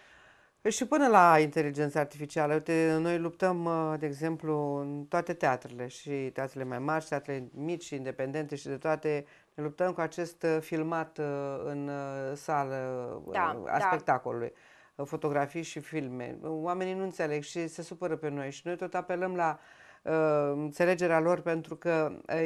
Și până la inteligența artificială, uite, noi luptăm, de exemplu, în toate teatrele, și teatrele mai mari, și teatrele mici, și independente, și de toate, luptăm cu acest uh, filmat uh, în uh, sală da, a da. fotografii și filme. Oamenii nu înțeleg și se supără pe noi și noi tot apelăm la uh, înțelegerea lor pentru că uh,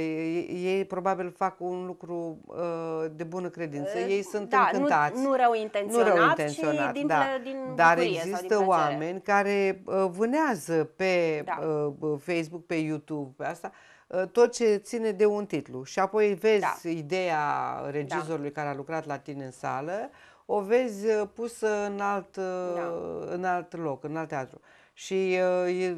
ei probabil fac un lucru uh, de bună credință. Ei sunt da, încântați. Nu, nu rău intenționat, nu rău intenționat ci din, da. din Dar există din oameni care uh, vânează pe da. uh, Facebook, pe YouTube, pe asta, uh, Uh, tot ce ține de un titlu. Și apoi vezi da. ideea regizorului da. care a lucrat la tine în sală, o vezi uh, pusă în alt, uh, da. în alt loc, în alt teatru. Și uh, e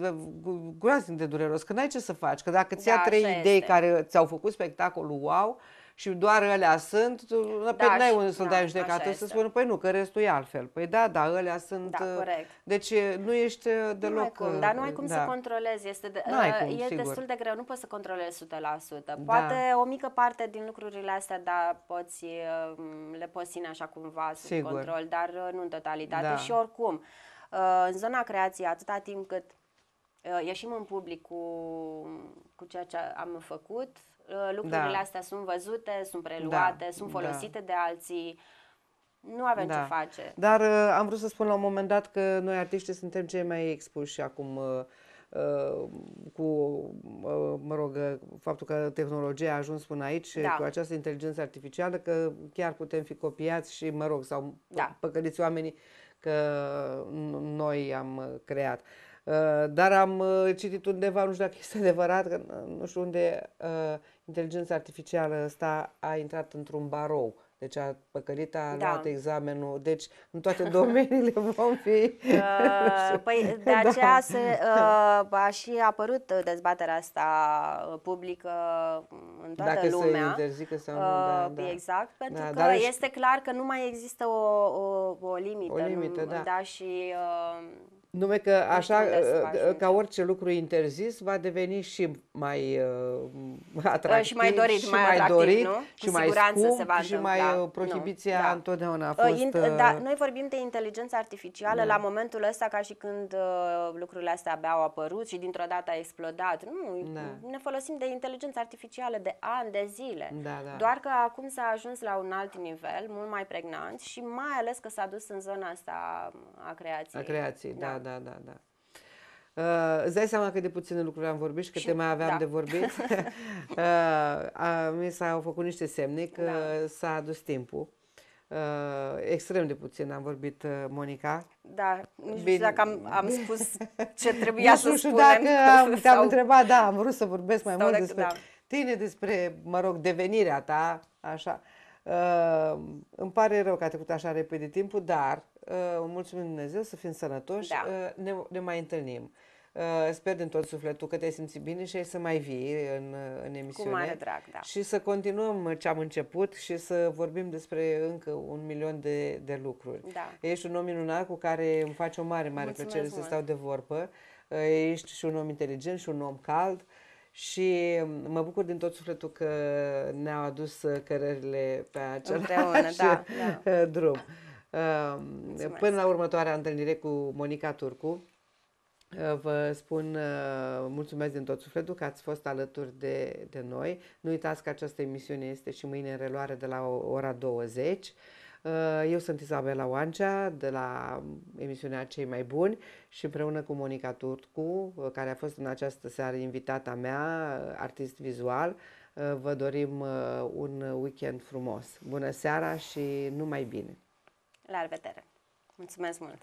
groaznic de dureros, că n-ai ce să faci, că dacă ți-a da, trei idei este. care ți-au făcut spectacolul wow, și doar alea sunt, da, pe n-ai unde să-l da, dai în judecată să spună, păi nu, că restul e altfel. Păi da, da, alea sunt... Da, uh, corect. Deci uh, nu ești uh, deloc... Nu cum, dar nu ai cum da. să controlezi, este, de, ă, cum, e sigur. destul de greu, nu poți să controlezi 100%. Da. Poate da. o mică parte din lucrurile astea, da, poți, um, le poți ține așa cumva sub sigur. control, dar nu în totalitate da. și oricum. În zona creației, atâta timp cât ieșim în public cu, cu ceea ce am făcut, Uh, lucrurile da. astea sunt văzute, sunt da, preluate, da. sunt folosite da. de alții. Nu avem da. ce face. Dar uh, am vrut să spun la un moment dat că noi artiștii suntem cei mai expuși acum uh, uh, cu, uh, mă rog, uh, faptul că tehnologia a ajuns până aici da. cu această inteligență artificială, că chiar putem fi copiați și, mă rog, sau da. păcăliți oamenii că noi am uh, creat. dar am citit undeva, nu știu dacă este adevărat, că nu știu unde, inteligența artificială asta a intrat într-un barou. Deci a păcălit, a da. luat examenul, deci în toate *laughs* domeniile vom fi... Uh, păi *laughs* de da. aceea da. se, uh, a și apărut dezbaterea asta uh, publică uh, în toată Dacă lumea. Dacă se interzică sau nu, uh, da, păi, da. Exact, da, pentru da, că este clar că nu mai există o, o, o limită. O limită, nu, da. da și... Uh, numai că așa, ă, ă, ca orice lucru interzis, va deveni și mai uh, ă, atractiv și mai dorit, și mai, atractiv, dorit, nu? și mai scump, se va și întâmpla. mai prohibiția nu, da. întotdeauna a fost... In, da, noi vorbim de inteligență artificială da. la momentul ăsta ca și când uh, lucrurile astea abia au apărut și dintr-o dată a explodat. Nu, da. ne folosim de inteligență artificială de ani, de zile. Da, da. Doar că acum s-a ajuns la un alt nivel, mult mai pregnant și mai ales că s-a dus în zona asta a creației. A creației, da, da da, da, da. Uh, îți dai seama că de puține lucruri am vorbit și câte și, mai aveam da. de vorbit. *laughs* uh, a, mi s-au făcut niște semne că da. s-a adus timpul. Uh, extrem de puțin am vorbit, uh, Monica. Da, nici Bine. nu știu dacă am, am spus ce *laughs* trebuia să spunem. dacă am, *laughs* te-am sau... întrebat, da, am vrut să vorbesc mai sau mult dacă, despre da. tine, despre, mă rog, devenirea ta, așa. Uh, îmi pare rău că a trecut așa repede timpul, dar uh, mulțumim Dumnezeu să fim sănătoși, da. uh, ne, ne mai întâlnim. Uh, sper din tot sufletul că te-ai simțit bine și ai să mai vii în, în emisiune. Cu mare drag, da. Și să continuăm ce am început și să vorbim despre încă un milion de, de lucruri. Da. Ești un om minunat cu care îmi face o mare, mare Mulțumesc plăcere mult. să stau de vorbă. Uh, ești și un om inteligent și un om cald. Uh, și mă bucur din tot sufletul că ne-au adus uh, cărările pe același *laughs* da, uh, da. drum. Um, mulțumesc. Până la următoarea întâlnire cu Monica Turcu, uh, Vă spun mulțumesc din tot sufletul că ați fost alături de, de noi. Nu uitați că această emisiune este și mâine în reluare de la ora 20. Uh, eu sunt Isabela Oancea de la emisiunea Cei Mai Buni și împreună cu Monica Turcu, uh, care a fost în această seară invitata mea, uh, artist vizual, vă dorim un weekend frumos. Bună seara și numai bine! La revedere! Mulțumesc mult!